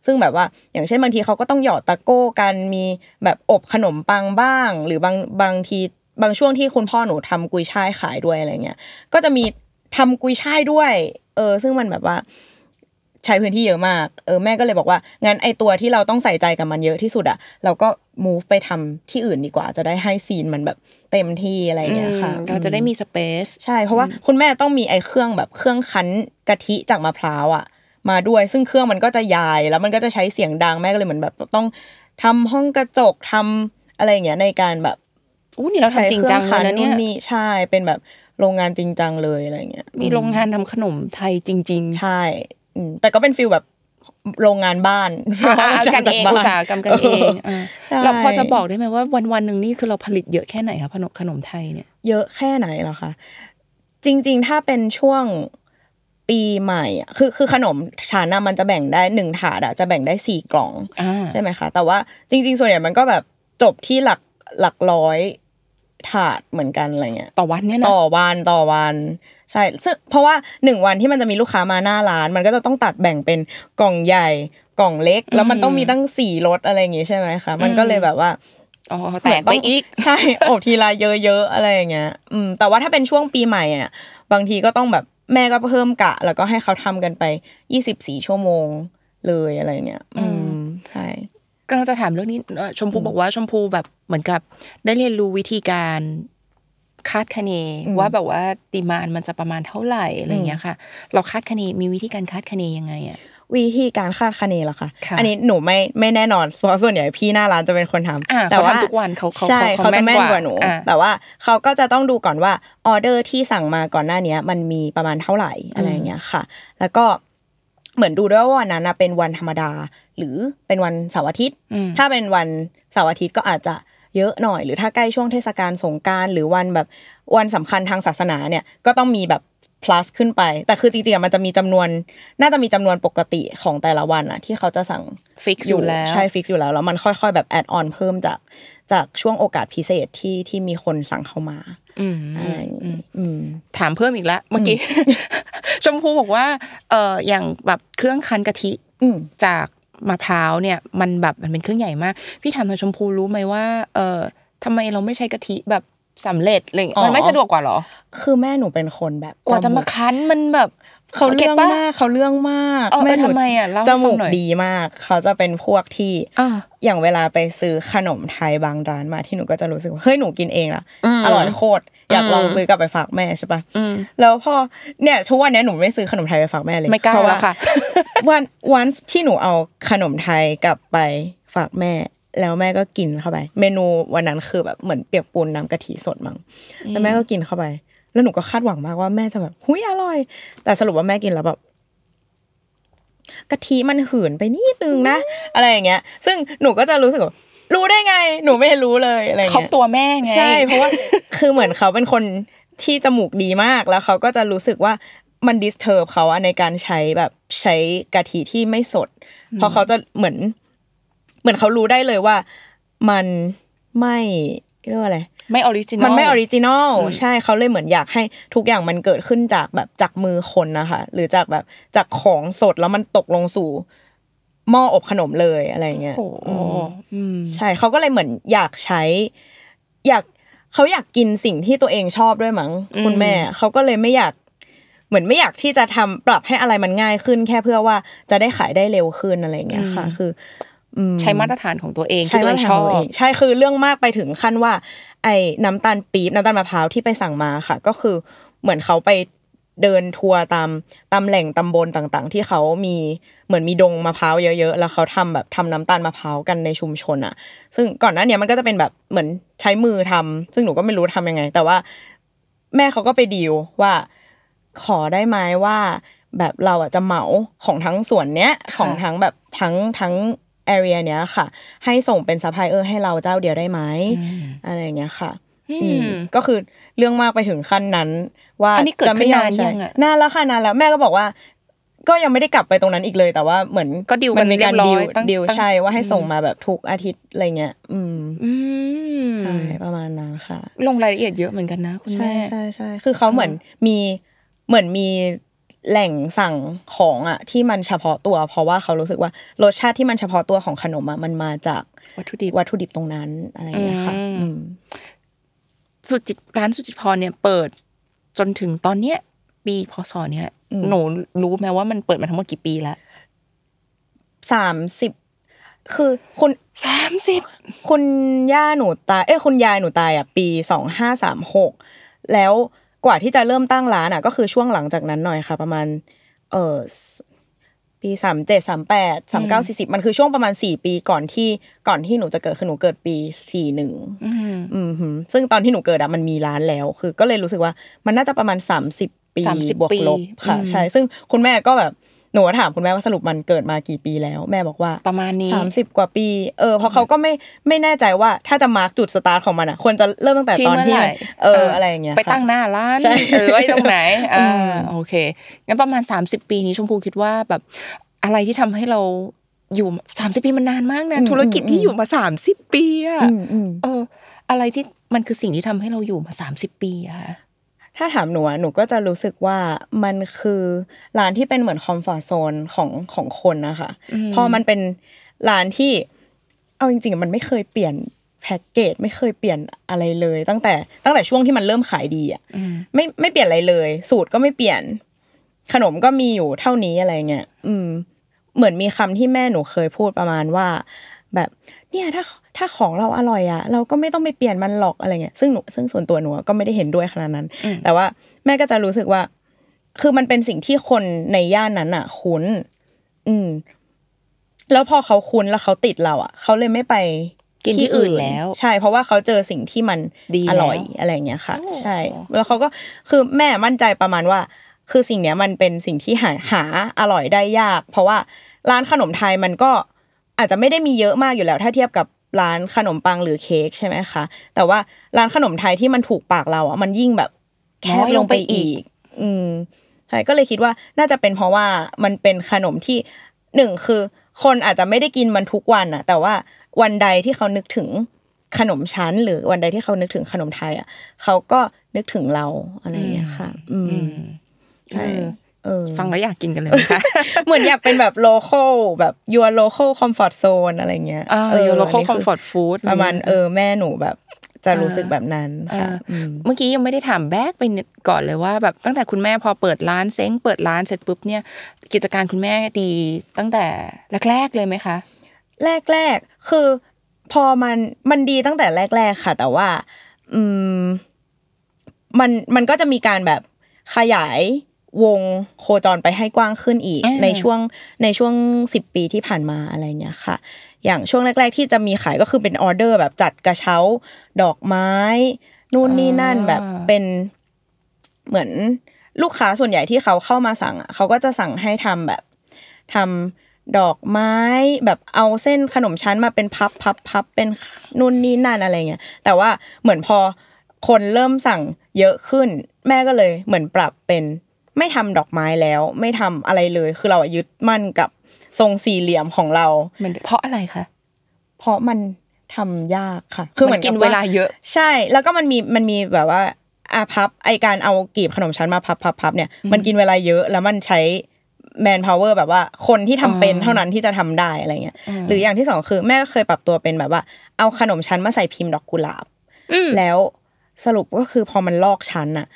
ซึ่งแบบว่าอย่างเช่นบางทีเขาก็ต้องหยอดตะโก้กันมีแบบอบขนมปังบ้าง หรือบางบางทีบางช่วงที่คุณพ่อหนูทำกุยช่ายขายด้วยอะไรเงี้ยก็จะมีทำกุยช่ายด้วย เออ ซึ่งมันแบบว่าใช้พื้นที่เยอะมาก เออแม่ก็เลยบอกว่า งั้นไอตัวที่เราต้องใส่ใจกับมันเยอะที่สุดอะเราก็ move ไปทำที่อื่นดีกว่า จะได้ให้ซีนมันแบบเต็มที่อะไรเงี้ยค่ะ เราจะได้มี space ใช่ เพราะว่าคุณแม่ต้องมีไอเครื่องแบบเครื่องคั้นกะทิจากมะพร้าวอะมาด้วย ซึ่งเครื่องมันก็จะยายแล้วมันก็จะใช้เสียงดังแม่ก็เลยเหมือนแบบต้องทำห้องกระจกทำอะไรเงี้ยในการแบบอู้นี่เราทำจริงจังเลนะเนี่ยีใช่เป็นแบบโรงงานจริงจังเลยอะไรเงี้ย มีโรงงานทำขนมไทยจริง ๆ ใช่แต่ก็เป็นฟิลแบบโรงงานบ้านกันเองอุตสาหกรรมกันเองเราพอจะบอกได้ไหมว่าวันวันหนึ่งนี่คือเราผลิตเยอะแค่ไหนคะขนมขนมไทยเนี่ยเยอะแค่ไหนหรอคะจริง ๆถ้าเป็นช่วงปีใหม่อ่ะคือคือขนม ชาน่ะมันจะแบ่งได้หนึ่งถาดอ่ะจะแบ่งได้สี่กล่องใช่ไหมคะ แต่ว่าจริง ๆส่วนใหญ่มันก็แบบจบที่หลักหลักร้อยถาดเหมือนกันอะไรเงี้ยต่อวันเนี่ยนะต่อวันต่อวัน ใช่ ซึ่งเพราะว่าหนึ่งวันที่มันจะมีลูกค้ามาหน้าร้าน มันก็จะต้องตัดแบ่งเป็นกล่องใหญ่กล่องเล็ก แล้วมันต้องมีตั้งสี่รถอะไรอย่างงี้ใช่ไหมคะมันก็เลยแบบว่าอ๋อแตกไปอีกใช่อทีละเยอะๆอะไรอย่างเงี้ยอืม แต่ว่าถ้าเป็นช่วงปีใหม่อ่ะบางทีก็ต้องแบบแม่ก็เพิ่มกะ แล้วก็ให้เขาทำกันไปยี่สิบสี่ชั่วโมงเลยอะไรเงี้ยอืมใช่กำลังจะถามเรื่องนี้ชมพูบอกว่าชมพูแบบเหมือนกับได้เรียนรู้วิธีการคาดคะเนว่าแบบว่าตีมานมันจะประมาณเท่าไหร่อะไรอย่างเงี้ยค่ะ เราคาดคะเนมีวิธีการคาดคะเนยังไงอ่ะวิธีการคาดคะเนเหรอคะ อันนี้หนูไม่ไม่แน่นอนเพราะส่วนใหญ่พี่หน้าร้านจะเป็นคนทำแต่ว่าทุกวันเขาใช่เขาจะแม่นกว่าหนู แต่ว่าเขาก็จะต้องดูก่อนว่าออเดอร์ที่สั่งมาก่อนหน้านี้มันมีประมาณเท่าไหร่อะไรเงี้ยค่ะ แล้วก็เหมือนดูด้วยว่าวันนั้นเป็นวันธรรมดาหรือเป็นวันเสาร์อาทิตย์ถ้าเป็นวันเสาร์อาทิตย์ก็อาจจะเยอะหน่อยหรือถ้าใกล้ช่วงเทศกาลสงการหรือวันแบบวันสำคัญทางศาสนาเนี่ย ก็ต้องมีแบบ plus ขึ้นไป แต่คือจริงๆมันจะมีจำนวน น่าจะมีจำนวนปกติของแต่ละวันอะที่เขาจะสั่งฟิกอยู่แล้วใช่ฟิกอยู่แล้วแล้วมันค่อยๆ แบบแอดออนเพิ่มจากจากช่วงโอกาสพิเศษที่ที่มีคนสั่งเข้ามาถามเพิ่มอีกแล้วเมื่อกี้ ชมพูบอกว่าเอออย่างแบบเครื่องคั้นกะทิจากมะพร้าวเนี่ย มันแบบมันเป็นเครื่องใหญ่มาก พี่ถามทางชมพูรู้ไหมว่าเออทำไมเราไม่ใช้กะทิ แบบสำเร็จเลยมันไม่สะดวกกว่าหรอ คือแม่หนูเป็นคนแบบ กว่าจะมาคั้นมันแบบเขาเรื่องมากเขาเรื่องมากไม่ทำไมอ่ะจมูกดีมากเขาจะเป็นพวกที่อย่างเวลาไปซื้อขนมไทยบางร้านมาที่หนูก็จะรู้สึกว่าเฮ้ยหนูกินเองล่ะอร่อยโคตรอยากลองซื้อกลับไปฝากแม่ใช่ปะแล้วพอเนี่ย ช่วันนี้หนูไม่ซื้อขนมไทยไปฝากแม่เลยเพราะว่าวันวันที่หนูเอาขนมไทยกลับไปฝากแม่ แล้วแม่ก็กินเข้าไป เมนูวันนั้นคือแบบเหมือนเปียกปูนน้ำกะทิสดมั้งแล้วแม่ก็กินเข้าไปแล้วหนูก็คาดหวังมากว่าแม่จะแบบ หุยอร่อย แต่สรุปว่าแม่กินแล้วแบบกะทิมันหืนไปนิดนึงนะ อะไรอย่างเงี้ย ซึ่งหนูก็จะรู้สึกว่ารู้ได้ไง หนูไม่รู้เลยอะไรเงี้ยเขาตัวแม่ไงใช่เพราะว่าคือเหมือนเขาเป็นคนที่จมูกดีมากแล้วเขาก็จะรู้สึกว่ามันดิสเทอร์บเขาในการใช้แบบใช้กะทิที่ไม่สดเพราะเขาจะเหมือน เหมือนเขารู้ได้เลยว่ามันไม่เรียกว่าอะไรไม่ออริจินอล มันไม่ออริจินอลใช่เขาเลยเหมือนอยากให้ทุกอย่างมันเกิดขึ้นจากแบบจากมือคนนะคะหรือจากแบบจากของสดแล้วมันตกลงสู่หม้ออบขนมเลยอะไรเงี้ยโอ้ใช่เขาก็เลยเหมือนอยากใช้ อยากเขาอยากกินสิ่งที่ตัวเองชอบด้วยมั้งคุณแม่เขาก็เลยไม่อยากเหมือนไม่อยากที่จะทำปรับให้อะไรมันง่ายขึ้น แค่เพื่อว่าจะได้ขายได้เร็วขึ้นอะไรเงี้ยค่ะ คือใช้มาตรฐานของตัวเองใช่มตฐานัวเองใช่คือเรื่องมากไปถึงขั้นว่า ไอ้น้ำตาลปี๊บน้ำตาลมะพร้าวที่ไปสั่งมาค่ะ ก็คือเหมือนเขาไปเดินทัวร์ตามตามแหล่งตำบลต่างๆ ที่เขามีเหมือนมีดงมะพร้าวเยอะๆแล้วเขาทำแบบทำน้ำตาลมะพร้าวกันในชุมชนอ่ะซึ่งก่อนหน้านี้มันก็จะเป็นแบบเหมือนใช้มือทำ ซึ่งหนูก็ไม่รู้ทำยังไง แต่ว่าแม่เขาก็ไปดีลว่าขอได้ไหมว่า แบบเราอ่ะจะเหมาของทั้งส่วนเนี้ย ของทั้งแบบทั้งทั้ง area เนี้ยค่ะ ให้ส่งเป็นซัพพลายเออร์ให้เราเจ้าเดียวได้ไหมอะไรอย่างเงี้ยค่ะก็คือเรื่องมากไปถึงขั้นนั้นว่าจะไม่ยอมใช่นานแล้วค่ะนานแล้วแม่ก็บอกว่า ก็ยังไม่ได้กลับไปตรงนั้นอีกเลย แต่ว่า เหมือนก็ดิวมันมีการดิวดิวใช่ว่าให้ส่งมาแบบทุกอาทิตย์อะไรเงี้ยอืมใช่ประมาณนั้นค่ะลงรายละเอียดเยอะเหมือนกันนะคุณแม่ใช่ใช่คือเขาเหมือนมีเหมือนมีแหล่งสั่งของอ่ะ ที่มันเฉพาะตัว เพราะว่าเขารู้สึกว่ารสชาติที่มันเฉพาะตัวของขนมอ่ะมันมาจาก วัตถุดิบวัตถุดิบตรงนั้น อะไรอย่างเงี้ยค่ะสุจิตร้านสุจิตพรเนี่ยเปิด จนถึงตอนเนี้ย ปีพศเนี้ยหนูรู้ไหมว่ามันเปิดมาทั้งหมดกี่ปีละสามสิบคือคุณสามสิบคุณย่าหนูตาย เอ้คุณยายหนูตาย อ่ะ ปีสองห้าสามหกแล้วกว่าที่จะเริ่มตั้งร้านอ่ะก็คือช่วงหลังจากนั้นหน่อยค่ะ ประมาณเออปีสามเจ็ดสามแปดสามเก้าสี่สิบมันคือช่วงประมาณสี่ปีก่อนที่ก่อนที่หนูจะเกิดคือหนูเกิดปีสี่หนึ่งอืมซึ่งตอนที่หนูเกิดอะมันมีร้านแล้ว คือก็เลยรู้สึกว่ามันน่าจะประมาณสามสิบปีบวกลบค่ะใช่ซึ่งคุณแม่ก็แบบหนูถามคุณแม่ว่าสรุปมันเกิดมากี่ปีแล้ว แม่บอกว่าประมาณนี้สามสิบกว่าปี เออเพราะเขาก็ไม่ไม่แน่ใจว่าถ้าจะมาร์กจุดสตาร์ทของมันอ่ะควรจะเริ่มตั้งแต่ตอนที่เออ อะไรอย่างเงี้ยไปตั้งหน้าร้านใหรือว่าตรงไหนอ่าโอเคงั้นประมาณสามสิบปีนี้ชมพูคิดว่าแบบ อะไรที่ทำให้เราอยู่สามสิบปีมันนานมากนะธุรกิจที่อยู่มาสามสิบปีอ่ะเออ อะไรที่มันคือสิ่งที่ทำให้เราอยู่มาสามสิบปีอะถ้าถามหนู หนูก็จะรู้สึกว่ามันคือร้านที่เป็นเหมือนคอมฟอร์ทโซนของของคนนะคะพอมันเป็นร้านที่เอาจริง ๆ มันไม่เคยเปลี่ยนแพ็กเกจไม่เคยเปลี่ยนอะไรเลยตั้งแต่ตั้งแต่ช่วงที่มันเริ่มขายดีอ่ะไม่ไม่เปลี่ยนอะไรเลย สูตรก็ไม่เปลี่ยนขนมก็มีอยู่เท่านี้อะไรเงี้ยอืม เหมือนมีคำที่แม่หนูเคยพูดประมาณว่า แบบ เนี่ยถ้าถ้าของเราอร่อยอะเราก็ไม่ต้องไปเปลี่ยนมันหรอกอะไรเงี้ย ซึ่งหนูซึ่งส่วนตัวหนูก็ไม่ได้เห็นด้วยขนาดนั้น แต่ว่าแม่ก็จะรู้สึกว่า คือมันเป็นสิ่งที่คนในย่านนั้นอะคุ้น อืม แล้วพอเขาคุ้นแล้วเขาติดเราอะเขาเลยไม่ไปกินที่อื่นแล้ว ใช่ เพราะว่าเขาเจอสิ่งที่มันอร่อยอะไรเงี้ยค่ะ ใช่ แล้วเขาก็คือแม่มั่นใจประมาณว่า คือสิ่งเนี้ยมันเป็นสิ่งที่หาหาอร่อยได้ยาก เพราะว่าร้านขนมไทยมันก็อาจจะไม่ได้มีเยอะมากอยู่แล้ว ถ้าเทียบกับร้านขนมปังหรือเค้กใช่ไหมคะ แต่ว่าร้านขนมไทยที่มันถูกปากเราอ่ะมันยิ่งแบบแคบลงไปอีก อืมใช่ก็เลยคิดว่าน่าจะเป็นเพราะว่ามันเป็นขนมที่หนึ่งคือ คนอาจจะไม่ได้กินมันทุกวันอะแต่ว่าวันใดที่เขานึกถึงขนมชั้น หรือวันใดที่เขานึกถึงขนมไทยอ่ะเขาก็นึกถึงเราอะไรอย่างเงี้ยค่ะ อืมใช่ฟังแล้วอยากกินกันเลยค่ะ เหมือนอยากเป็นแบบโลโกลแบบ your local comfort zone อะไรเงี้ยเออ your local comfort food ประมาณเออแม่หนูแบบ จะรู้สึกแบบนั้นค่ะ เมื่อกี้ยังไม่ได้ถามแบกไปก่อนเลยว่าแบบตั้งแต่คุณแม่พอเปิดร้านเซ้งเปิดร้านเสร็จปุ๊บเนี่ย กิจการคุณแม่ดีตั้งแต่แรกๆเลยไหมคะแรกแรกคือ พอมันมันดีตั้งแต่แรกแรกค่ะ แต่ว่า อืม มันมันก็จะมีการแบบขยายวงโคจรไปให้กว้างขึ้นอีก ในช่วงในช่วงสิบปีที่ผ่านมาอะไรเงี้ยค่ะ อย่างช่วงแรก ๆ ที่จะมีขายก็คือเป็นออเดอร์แบบจัดกระเช้า ดอกไม้นู่นนี่นั่นแบบเป็น เหมือนลูกค้าส่วนใหญ่ที่เขาเข้ามาสั่งเขาก็จะสั่งให้ทำแบบ ทำดอกไม้แบบเอาเส้นขนมชั้นมาเป็นพับพับพับเป็นนู่นนี่นั่นอะไรเงี้ยแต่ว่าเหมือนพอคนเริ่มสั่งเยอะขึ้น แม่ก็เลย เหมือนปรับเป็นไม่ทำดอกไม้แล้วไม่ทำอะไรเลย คือเราอยึดมั่นกับทรงสี่เหลี่ยมของเราเพราะอะไรคะเพราะมันทำยากค่ะ คือเหมือนกินเวลาเยอะ ใช่แล้วก็มันมีมันมีแบบว่า อาพับไอการเอากีบขนมชั้นมาพับพับพับเนี่ย มันกินเวลาเยอะ แล้วมันใช้แมนพาวเวอร์แบบว่า คนที่ทำเป็นเท่านั้นที่จะทำได้อะไรเงี้ย หรืออย่างที่สองคือแม่เคยปรับตัวเป็นแบบว่าเอาขนมชั้นมาใส่พิมพ์ดอกกุหลาบแล้วสรุปก็คือพอมันลอกชั้นอะ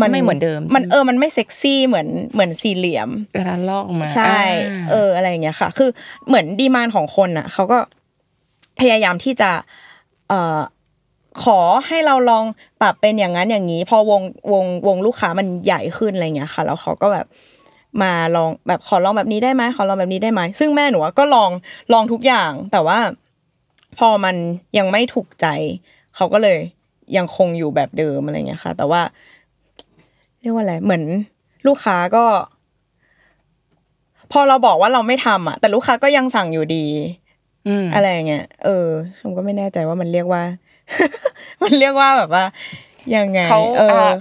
มันไม่เหมือนเดิม มันเออมันไม่เซ็กซี่เหมือนเหมือนสี่เหลี่ยมเวลาลอกมาใช่ เอออะไรอย่างเงี้ยค่ะ คือเหมือนดีมานของคนอ่ะเขาก็พยายามที่จะ เอ่อขอให้เราลองปรับเป็นอย่างนั้นอย่างนี้ พอวงวงวงลูกค้ามันใหญ่ขึ้นอะไรเงี้ยค่ะ แล้วเขาก็แบบมาลองแบบขอลองแบบนี้ได้ไหมขอลองแบบนี้ได้ไหมซึ่งแม่หนูก็ลองลองทุกอย่าง แต่ว่าพอมันยังไม่ถูกใจเขาก็เลยยังคงอยู่แบบเดิมอะไรเงี้ยค่ะ แต่ว่าเรียกว่าอะไรเหมือน ลูกค้าก็ พอเราบอกว่าเราไม่ทำอ่ะแต่ลูกค้าก็ยังสั่งอยู่ดีอะไรเงี้ยเออชมก็ไม่แน่ใจว่ามันเรียกว่า มันเรียกว่าแบบว่ายังไงเขา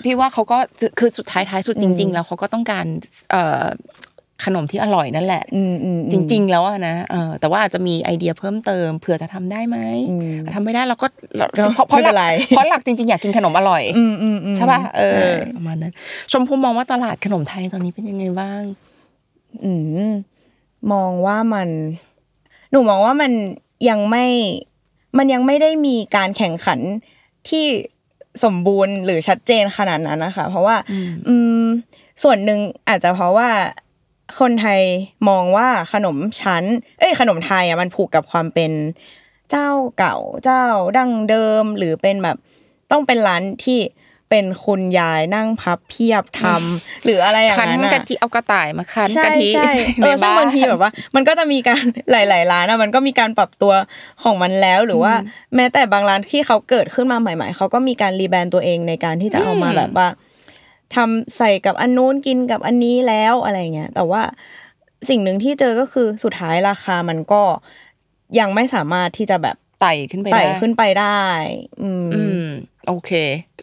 พี่ว่าเขาก็คือสุดท้ายท้ายสุดจริง ๆ แล้วเขาก็ต้องการ เขนมที่อร่อยนั่นแหละจริง ๆแล้วนะแต่ว่าอาจจะมีไอเดียเพิ่มเติมเผื่อจะทำได้ไหมทำไม่ได้เราก็เพราะหลักเพราะหลักจริงๆอยากกินขนมอร่อยใช่ป่ะเออประมาณนั้น ชมพูมองว่าตลาดขนมไทยตอนนี้เป็นยังไงบ้าง อืมองว่ามัน หนูมองว่ามันยังไม่มันยังไม่ได้มีการแข่งขันที่สมบูรณ์หรือชัดเจนขนาดนั้นนะคะ เพราะว่า อืม ส่วนหนึ่งอาจจะเพราะว่าคนไทยมองว่าขนมชั้น เอ้ย ขนมไทยอ่ะมันผูกกับความเป็นเจ้าเก่าเจ้าดั้งเดิมหรือเป็นแบบต้องเป็นร้านที่เป็นคุณยายนั่งพับเพียบทำหรืออะไรอย่างนั้นคันกะทิเอากระต่ายมาคันกะทิใช่เออซึ่งบางทีแบบว่า มันก็จะมีการหลายๆร้านอะมันก็มีการปรับตัวของมันแล้วหรือว่า แม้แต่บางร้านที่เขาเกิดขึ้นมาใหม่ ๆเขาก็มีการรีแบรนด์ตัวเองในการที่จะเอามาแบบว่าทำใส่กับอันนู้นกินกับอันนี้แล้วอะไรเงี้ยแต่ว่าสิ่งหนึ่งที่เจอก็คือสุดท้ายราคามันก็ยังไม่สามารถที่จะแบบไต่ขึ้นไปไต่ขึ้นไปได้ อืมโอเค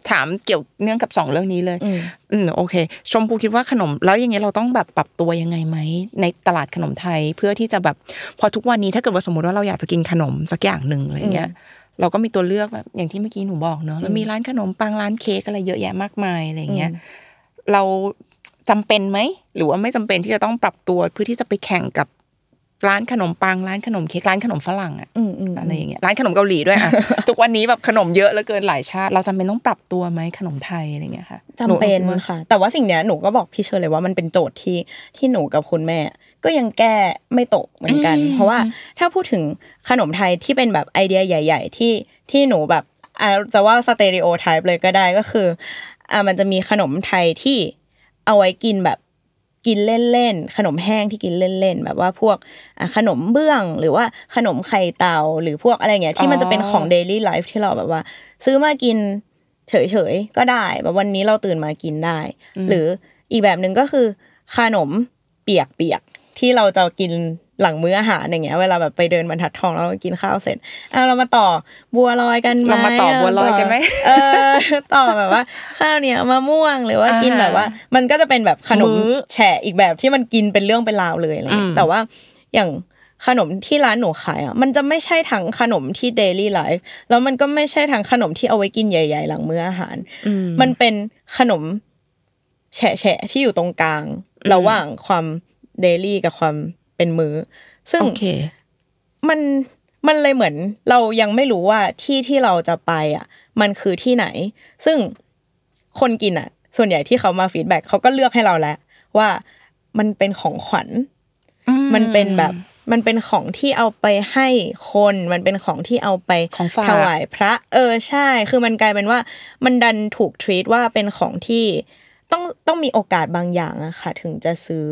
ถามเกี่ยวเนื่องกับสองเรื่องนี้เลย อืมโอเค ชมพูคิดว่าขนม แล้วอย่างเงี้ยเราต้องแบบปรับตัวยังไงไหมในตลาดขนมไทย เพื่อที่จะแบบพอทุกวันนี้ถ้าเกิดว่าสมมติว่าเราอยากจะกินขนม สักอย่างหนึ่งอะไรเงี้ยเราก็มีตัวเลือกแบบอย่างที่เมื่อกี้หนูบอกเนอะมันมีร้านขนมปังร้านเค้กอะไรเยอะแยะมากมายอะไรเงี้ยเราจำเป็นไหม หรือว่าไม่จำเป็นที่จะต้องปรับตัวเพื่อที่จะไปแข่งกับร้านขนมปังร้านขนมเค้กร้านขนมฝรั่งอะอะไรอย่างเงี้ยร้านขนมเกาหลีด้วยอะทุกวันนี้แบบขนมเยอะเหลือเกินหลายชาติ เราจำเป็นต้องปรับตัวไหมขนมไทยอะไรเงี้ยค่ะจำเป็นค่ะ แต่ว่าสิ่งเนี้ยหนูก็บอกพี่เชอร์เลยว่ามันเป็นโจทย์ที่ที่หนูกับคุณแม่ก็ยังแก้ไม่ตกเหมือนกัน เพราะว่าถ้าพูดถึงขนมไทยที่เป็นแบบไอเดียใหญ่ ๆที่ที่หนูแบบจะว่าสเตอริโอไทป์เลยก็ได้ก็คืออ่ามันจะมีขนมไทยที่เอาไว้กินแบบกินเล่นๆขนมแห้งที่กินเล่นๆ แบบว่าพวกขนมเบื้องหรือว่าขนมไข่เต่าหรือพวกอะไรเงี้ยที่มันจะเป็นของเดลี่ไลฟ์ที่เราแบบว่า ซื้อมากินเฉยๆก็ได้แบบวันนี้เราตื่นมากินได้ หรืออีกแบบหนึ่งก็คือขนมเปียกที่เราจะกินหลังมื้ออาหารอย่างเงี้ยเวลาแบบไปเดินบรรทัดทองแล้วกินข้าวเสร็จอ่ะเรามาต่อบัวลอยกันไหมเรามาต่อบัวลอยกันไหมเออ ต่อแบบว่า ข้าวเนียมะม่วงหรือว่ากินแบบว่า มันก็จะเป็นแบบขนมแฉะอีกแบบที่มันกินเป็นเรื่องเป็นราวเลยอะไรเงี้ยแต่ว่าอย่างขนมที่ร้านหนูขายอ่ะมันจะไม่ใช่ทั้งขนมที่เดลี่ไลฟ์แล้วมันก็ไม่ใช่ทั้งขนมที่เอาไว้กินใหญ่ ๆ หลังมื้ออาหารมันเป็นขนม แฉะๆที่อยู่ตรงกลาง ระหว่างความเดลี่กับความเป็นมือ้อซึ่ง okay. มันมันเลยเหมือน เรายังไม่รู้ว่าที่ที่เราจะไป อ่ะ มันคือที่ไหน ซึ่งคนกินอ่ะส่วนใหญ่ที่เขามาฟีดแบ็กเขาก็เลือกให้เราแล้วว่ามันเป็นของขวัญ มันเป็นแบบ มันเป็นของที่เอาไปให้คน มันเป็นของที่เอาไปถวาย พระ เออใช่ คือมันกลายเป็นว่ามันดันถูกทรีตว่าเป็นของที่ต้องต้องมีโอกาสบางอย่างอะค่ะ ถึงจะซื้อ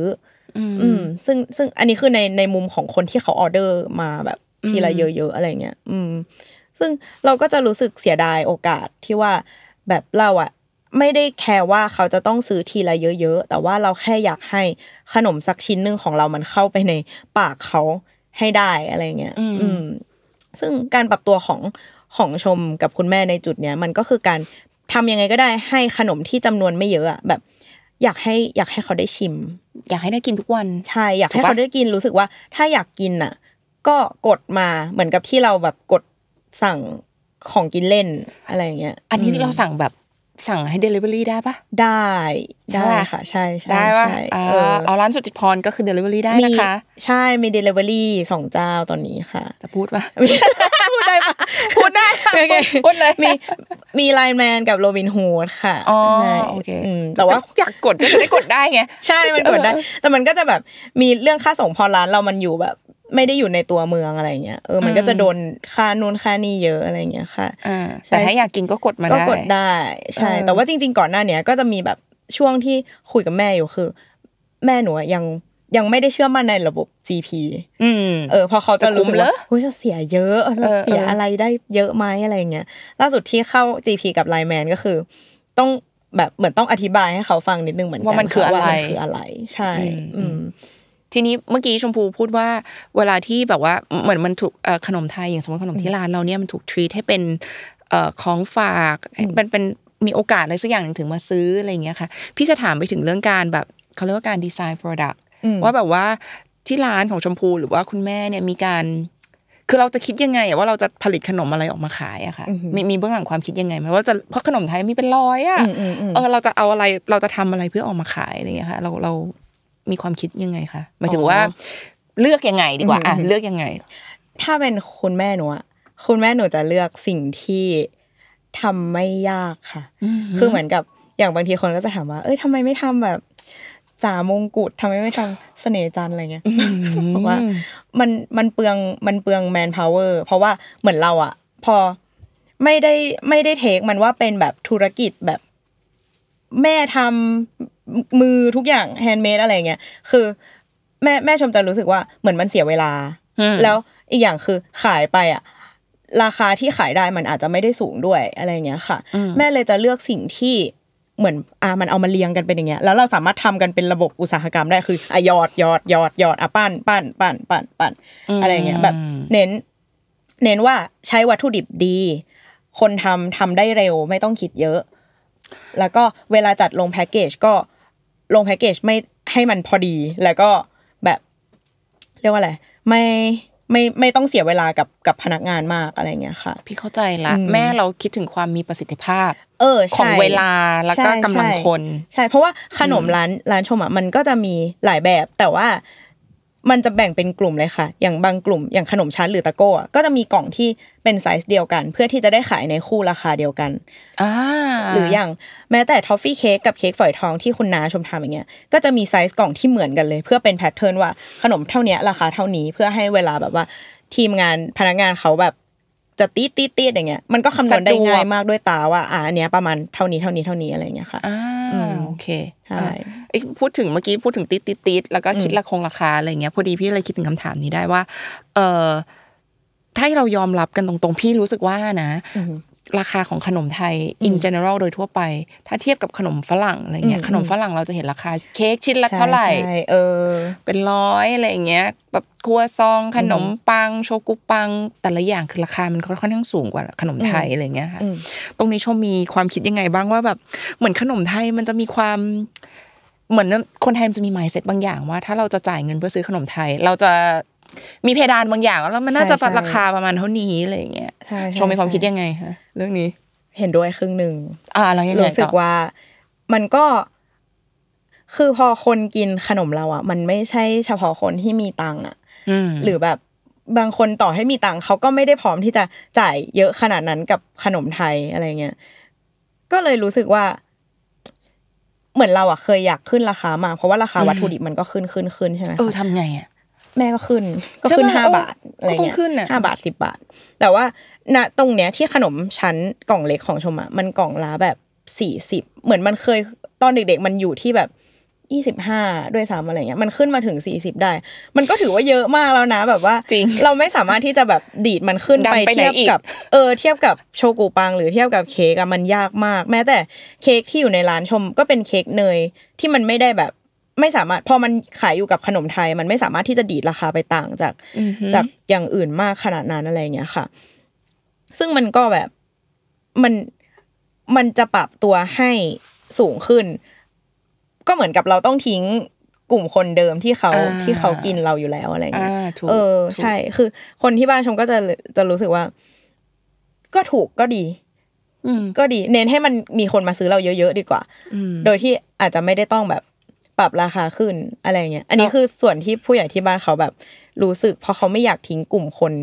อืมซึ่งซึ่งอันนี้คือในในมุมของคนที่เขาออเดอร์มาแบบทีละเยอะๆอะไรเงี้ยอืมซึ่งเราก็จะรู้สึกเสียดายโอกาสที่ว่าแบบเราอะไม่ได้แคร์ว่าเขาจะต้องซื้อทีละเยอะๆแต่ว่าเราแค่อยากให้ขนมสักชิ้นหนึ่งของเรามันเข้าไปในปากเขาให้ได้อะไรเงี้ยอืม ซึ่งการปรับตัวของของชมกับคุณแม่ในจุดเนี้ยมันก็คือการทำยังไงก็ได้ให้ขนมที่จำนวนไม่เยอะอะแบบอยากให้อยากให้เขาได้ชิม อยากให้ได้กินทุกวันใช่อยากให้เขาได้กินรู้สึกว่า ถ้าอยากกินน่ะก็กดมาเหมือนกับที่เราแบบกดสั่งของกินเล่นอะไรอย่างเงี้ยอันนี้เราสั่งแบบสั่งให้ Delivery ได้ปะได้ใช่ค่ะ ใช่ใช่ได้ว่าเอาร้านสุจิพรก็คือ Delivery ได้นะคะใช่มี Delivery สองเจ้าตอนนี้ค่ะจะพูดปะพูดได้ปะพูดได้โอเคพูดเลยมีมีไลน์แมนกับโรบินฮูดค่ะอ๋อโอเคแต่ว่าอยากกดก็จะได้กดได้ไงใช่มันกดได้ แต่มันก็จะแบบมีเรื่องค่าส่งพอร้านเรามันอยู่แบบไม่ได้อยู่ในตัวเมืองอะไรเงี้ย เออ มันก็จะโดนค่านู้นค่านี่เยอะอะไรเงี้ยค่ะแต่ถ้าอยากกินก็กดมาได้ก็กดได้ ใช่ แต่ว่าจริงๆ ก่อนหน้าเนี้ยก็จะมีแบบช่วงที่คุยกับแม่อยู่คือ แม่หนูยังยังไม่ได้เชื่อมั่นในระบบ GP อืเออพอเขาจะรู้สึกว่าเฮ้ยจะเสียเยอะจะเสียอะไรได้เยอะไหมอะไรเงี้ย ล่าสุดที่เข้า GP กับไลแมนก็คือ ต้องแบบเหมือนต้องอธิบายให้เขาฟังนิดนึงเหมือนกันว่ามันคืออะไรใช่ อืมทีนี้เมื่อกี้ชมพูพูดว่า เวลาที่แบบว่าเหมือนมันถูกขนมไทย อย่างสมมติขนมที่ร้านเราเนี่ยมันถูกทรีตให้เป็นของฝากเป็นเป็นมีโอกาสอะไรสักอย่างถึงมาซื้ออะไรอย่างเงี้ยค่ะ พี่จะถามไปถึงเรื่องการแบบเขาเรียกว่าการดีไซน์โปรดักต์ว่าแบบว่าที่ร้านของชมพูหรือว่าคุณแม่เนี่ยมีการ คือเราจะคิดยังไงว่าเราจะผลิตขนมอะไรออกมาขายอะค่ะมีมีเบื้องหลังความคิดยังไงไหมว่าจะเพราะขนมไทยมีเป็นร้อยอะเออ เราจะเอาอะไรเราจะทำอะไรเพื่อออกมาขายอะไรอย่างเงี้ยค่ะ เราเรามีความคิดยังไงคะหมายถึงว่าเลือกยังไง ดีกว่าอ่ะเลือกยังไง ถ้าเป็นคุณแม่หนูอะคุณแม่หนูจะเลือกสิ่งที่ทำไม่ยากค่ะคือเหมือนกับอย่างบางทีคนก็จะถามว่า เอ้ยทำไมไม่ทำแบบจ่ามงกุฎทำไมไม่ทำเสน่ห์จันอะไรเงี้ยเพราะว่ามันมันเปลืองมันเปลืองแมนพาวเวอร์ เพราะว่าเหมือนเราอะพอไม่ได้ไม่ได้เทคมันว่าเป็นแบบธุรกิจแบบแม่ทำมือทุกอย่างแฮนด์เมดอะไรเงี้ยคือ แม่แม่ชมจะรู้สึกว่าเหมือนมันเสียเวลาแล้วอีกอย่างคือขายไปอ่ะราคาที่ขายได้มันอาจจะไม่ได้สูงด้วยอะไรเงี้ยค่ะ แม่เลยจะเลือกสิ่งที่เหมือนอ่ะมันเอามาเรียงกันเป็นอย่างเงี้ยแล้วเราสามารถทำกันเป็นระบบอุตสาหกรรมได้คืออ่ะยอดยอดยอดยอดอ่ะปั้น ปั้น ปั้นปั้นปั้นอะไรเงี้ยแบบ เน้น เน้นว่าใช้วัตถุดิบดี คนทำทำได้เร็วไม่ต้องคิดเยอะ แล้วก็เวลาจัดลงแพ็กเกจก็ลงแพ็กเกจไม่ให้มันพอดี แล้วก็แบบ เรียกว่าอะไรไม่ไม่ไม่ต้องเสียเวลากับกับพนักงานมากอะไรเงี้ยค่ะ พี่เข้าใจละแม่เราคิดถึงความมีประสิทธิภาพ เออของเวลาแล้วก็กำลังคนใช่เพราะว่าขนมร้าน ร้านชมอ่ะมันก็จะมีหลายแบบ แต่ว่ามันจะแบ่งเป็นกลุ่มเลยค่ะ อย่างบางกลุ่มอย่างขนมชั้นหรือตะโก้ก็จะมีกล่องที่เป็นไซส์เดียวกัน เพื่อที่จะได้ขายในคู่ราคาเดียวกันหรืออย่างแม้แต่ทอฟฟี่เค้กกับเค้กฝอยทองที่คุณน้าชมทำอย่างเงี้ย ก็จะมีไซส์กล่องที่เหมือนกันเลย เพื่อเป็นแพทเทิร์นว่าขนมเท่านี้ราคาเท่านี้เพื่อให้เวลาแบบว่าทีมงานพนักงานเขาแบบจะตีตีตีอย่างเงี้ย มันก็คำนวณได้ง่ายมากด้วยตาว่าอ่าอันเนี้ยประมาณเท่านี้เท่านี้เท่านี้อะไรเงี้ยค่ะโอเคอช่พูดถึงเมื่อกี้พูดถึงติดติดติดแล้วก็คิดละคงราคาอะไรเงี้ยพอดีพี่เลยคิดถึงคำถามนี้ได้ว่าเออถ้าเรายอมรับกันตรงๆ พี่รู้สึกว่านะราคาของขนมไทย in general โดยทั่วไปถ้าเทียบกับขนมฝรั่งอะไรเงี้ยขนมฝรั่งเราจะเห็นราคาเค้กชิ้นละเท่าไหร่เออ เป็นร้อยอะไรเงี้ยแบบครัวซองขนมปังโชกุปัง แต่ละอย่างคือราคามันค่อนข้างสูงกว่าขนมไทยอะไรเงี้ยค่ะตรงนี้ชมมีความคิดยังไงบ้างว่าแบบเหมือนขนมไทยมันจะมีความ เหมือนคนไทยมันจะมีหมายเซตบางอย่างว่า ถ้าเราจะจ่ายเงินเพื่อซื้อขนมไทย เราจะมีเพดานบางอย่างแล้วมันน่าจะปรับราคาประมาณเท่านี้อะไรเงี้ยชมมีความคิดยังไงคะเรื่องนี้ เห็นด้วยครึ่งหนึ่งอ่าแล้วยังไรู้สึกว่ามันก็ คือพอคนกินขนมเราอ่ะ มันไม่ใช่เฉพาะคนที่มีตังค์อ่ะหรือแบบบางคนต่อให้มีตังค์เขาก็ไม่ได้พร้อมที่จะจ่ายเยอะขนาดนั้นกับขนมไทยอะไรเงี้ย ก็เลยรู้สึกว่า เหมือนเราอ่ะเคยอยากขึ้นราคามากเพราะว่าราคาวัตถุดิบมันก็ขึ้นขึ้นขึ้นใช่ไหมเออทำไงอ่ะแม่ก็ขึ้นก็ขึ้นห้าบาทอะไรเงี้ยห้าบาทสิบบาท แต่ว่าณตรงเนี้ยที่ขนมชั้นกล่องเล็กของชมอะมันกล่องละแบบสี่สิบเหมือนมันเคยตอนเด็ก ๆ มันอยู่ที่แบบยี่สิบห้าด้วยซ้ำอะไรเงี้ยมันขึ้นมาถึงสี่สิบได้ มันก็ถือว่าเยอะมากแล้วนะ แบบว่าจริงเราไม่สามารถที่จะแบบดีดมันขึ้นไปเทียบกับเออเทียบกับโชกุปัง หรือเทียบกับเค้กอะมันยากมาก แม้แต่เค้กที่อยู่ในร้านชมก็เป็นเค้กเนยที่มันไม่ได้แบบไม่สามารถพอมันขายอยู่กับขนมไทย มันไม่สามารถที่จะดีดราคาไปต่างจากจากอย่างอื่นมากขนาดนั้นอะไรเงี้ยค่ะ ซึ่งมันก็แบบมันมันจะปรับตัวให้สูงขึ้น ก็เหมือนกับเราต้องทิ้งกลุ่มคนเดิมที่เขาที่เขากินเราอยู่แล้วอะไรเงี้ยเออใช่ คือ คนที่บ้านชมก็จะจะรู้สึกว่า ก็ถูกก็ดีก็ดี เน้นให้มันมีคนมาซื้อเราเยอะๆดีกว่าโดยที่อาจจะไม่ได้ต้องแบบปรับราคาขึ้นอะไรเงี้ย อันนี้คือส่วนที่ผู้ใหญ่ที่บ้านเขาแบบรู้สึกเพราะเขาไม่อยากทิ้งกลุ่มคน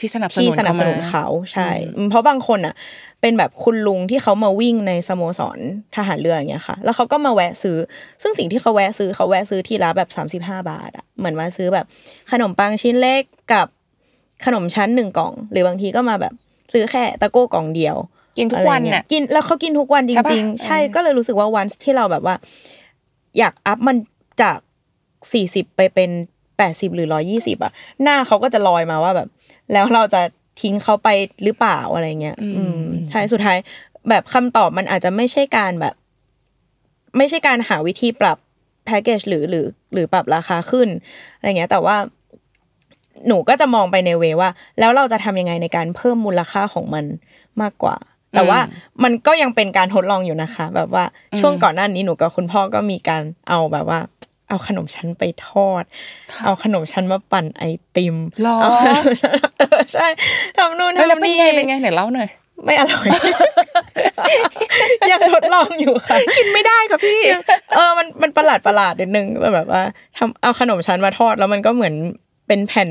ที่สนับสนุนสนับสนุนเขาใช่เพราะบางคนอ่ะเป็นแบบคุณลุงที่เขามาวิ่งในสโมสรทหารเรืออย่างเงี้ยค่ะ แล้วเขาก็มาแวะซื้อ ซึ่งสิ่งที่เขาแวะซื้อเขาแวะซื้อที่ร้แบบสามสิบห้าบาทอ่ะเหมือนมาซื้อแบบ ขนมปังชิ้นเล็กกับ ขนมชั้นหนึ่งกล่อง หรือบางทีก็มาแบบซื้อแค่ตะโก้กล่องเดียว กินทุกวันเนี่ยกินแล้วเขากินทุกวันจริงๆใช่ก็เลยรู้สึกว่าวัน ที่เราแบบว่าอยากอัพมันจากสี่สิบไปเป็นแปดสิบหรือร้อยี่สิบอะหน้าเขาก็จะลอยมาว่าแบบ แล้วเราจะทิ้งเขาไปหรือเปล่าอะไรเงี้ยอืม ใช่สุดท้ายแบบคำตอบมันอาจจะไม่ใช่การแบบ ไม่ใช่การหาวิธีปรับแพ็กเกจหรือหรือ หรือปรับราคาขึ้นอะไรเงี้ย แต่ว่าหนูก็จะมองไปในเวว่า แล้วเราจะทำยังไงในการเพิ่มมูลค่าของมันมากกว่าแต่ว่ามันก็ยังเป็นการทดลองอยู่นะคะ แบบว่าช่วงก่อนหน้านี้หนูกับคุณพ่อก็มีการเอาแบบว่า เอาขนมชั้นไปทอด เอาขนมชั้นมาปั่นไอติมเอาขนมชั้นใช่ทำนู่นทำนี่เป็นไงเป็นไงไหนเล่าหน่อยไม่อร่อยยังทดลองอยู่ค่ะกินไม่ได้ค่ะพี่เออมันมันประหลาดประหลาดนิดนึงแบบว่า ทำเอาขนมชั้นมาทอดแล้วมันก็เหมือนเป็นแผ่น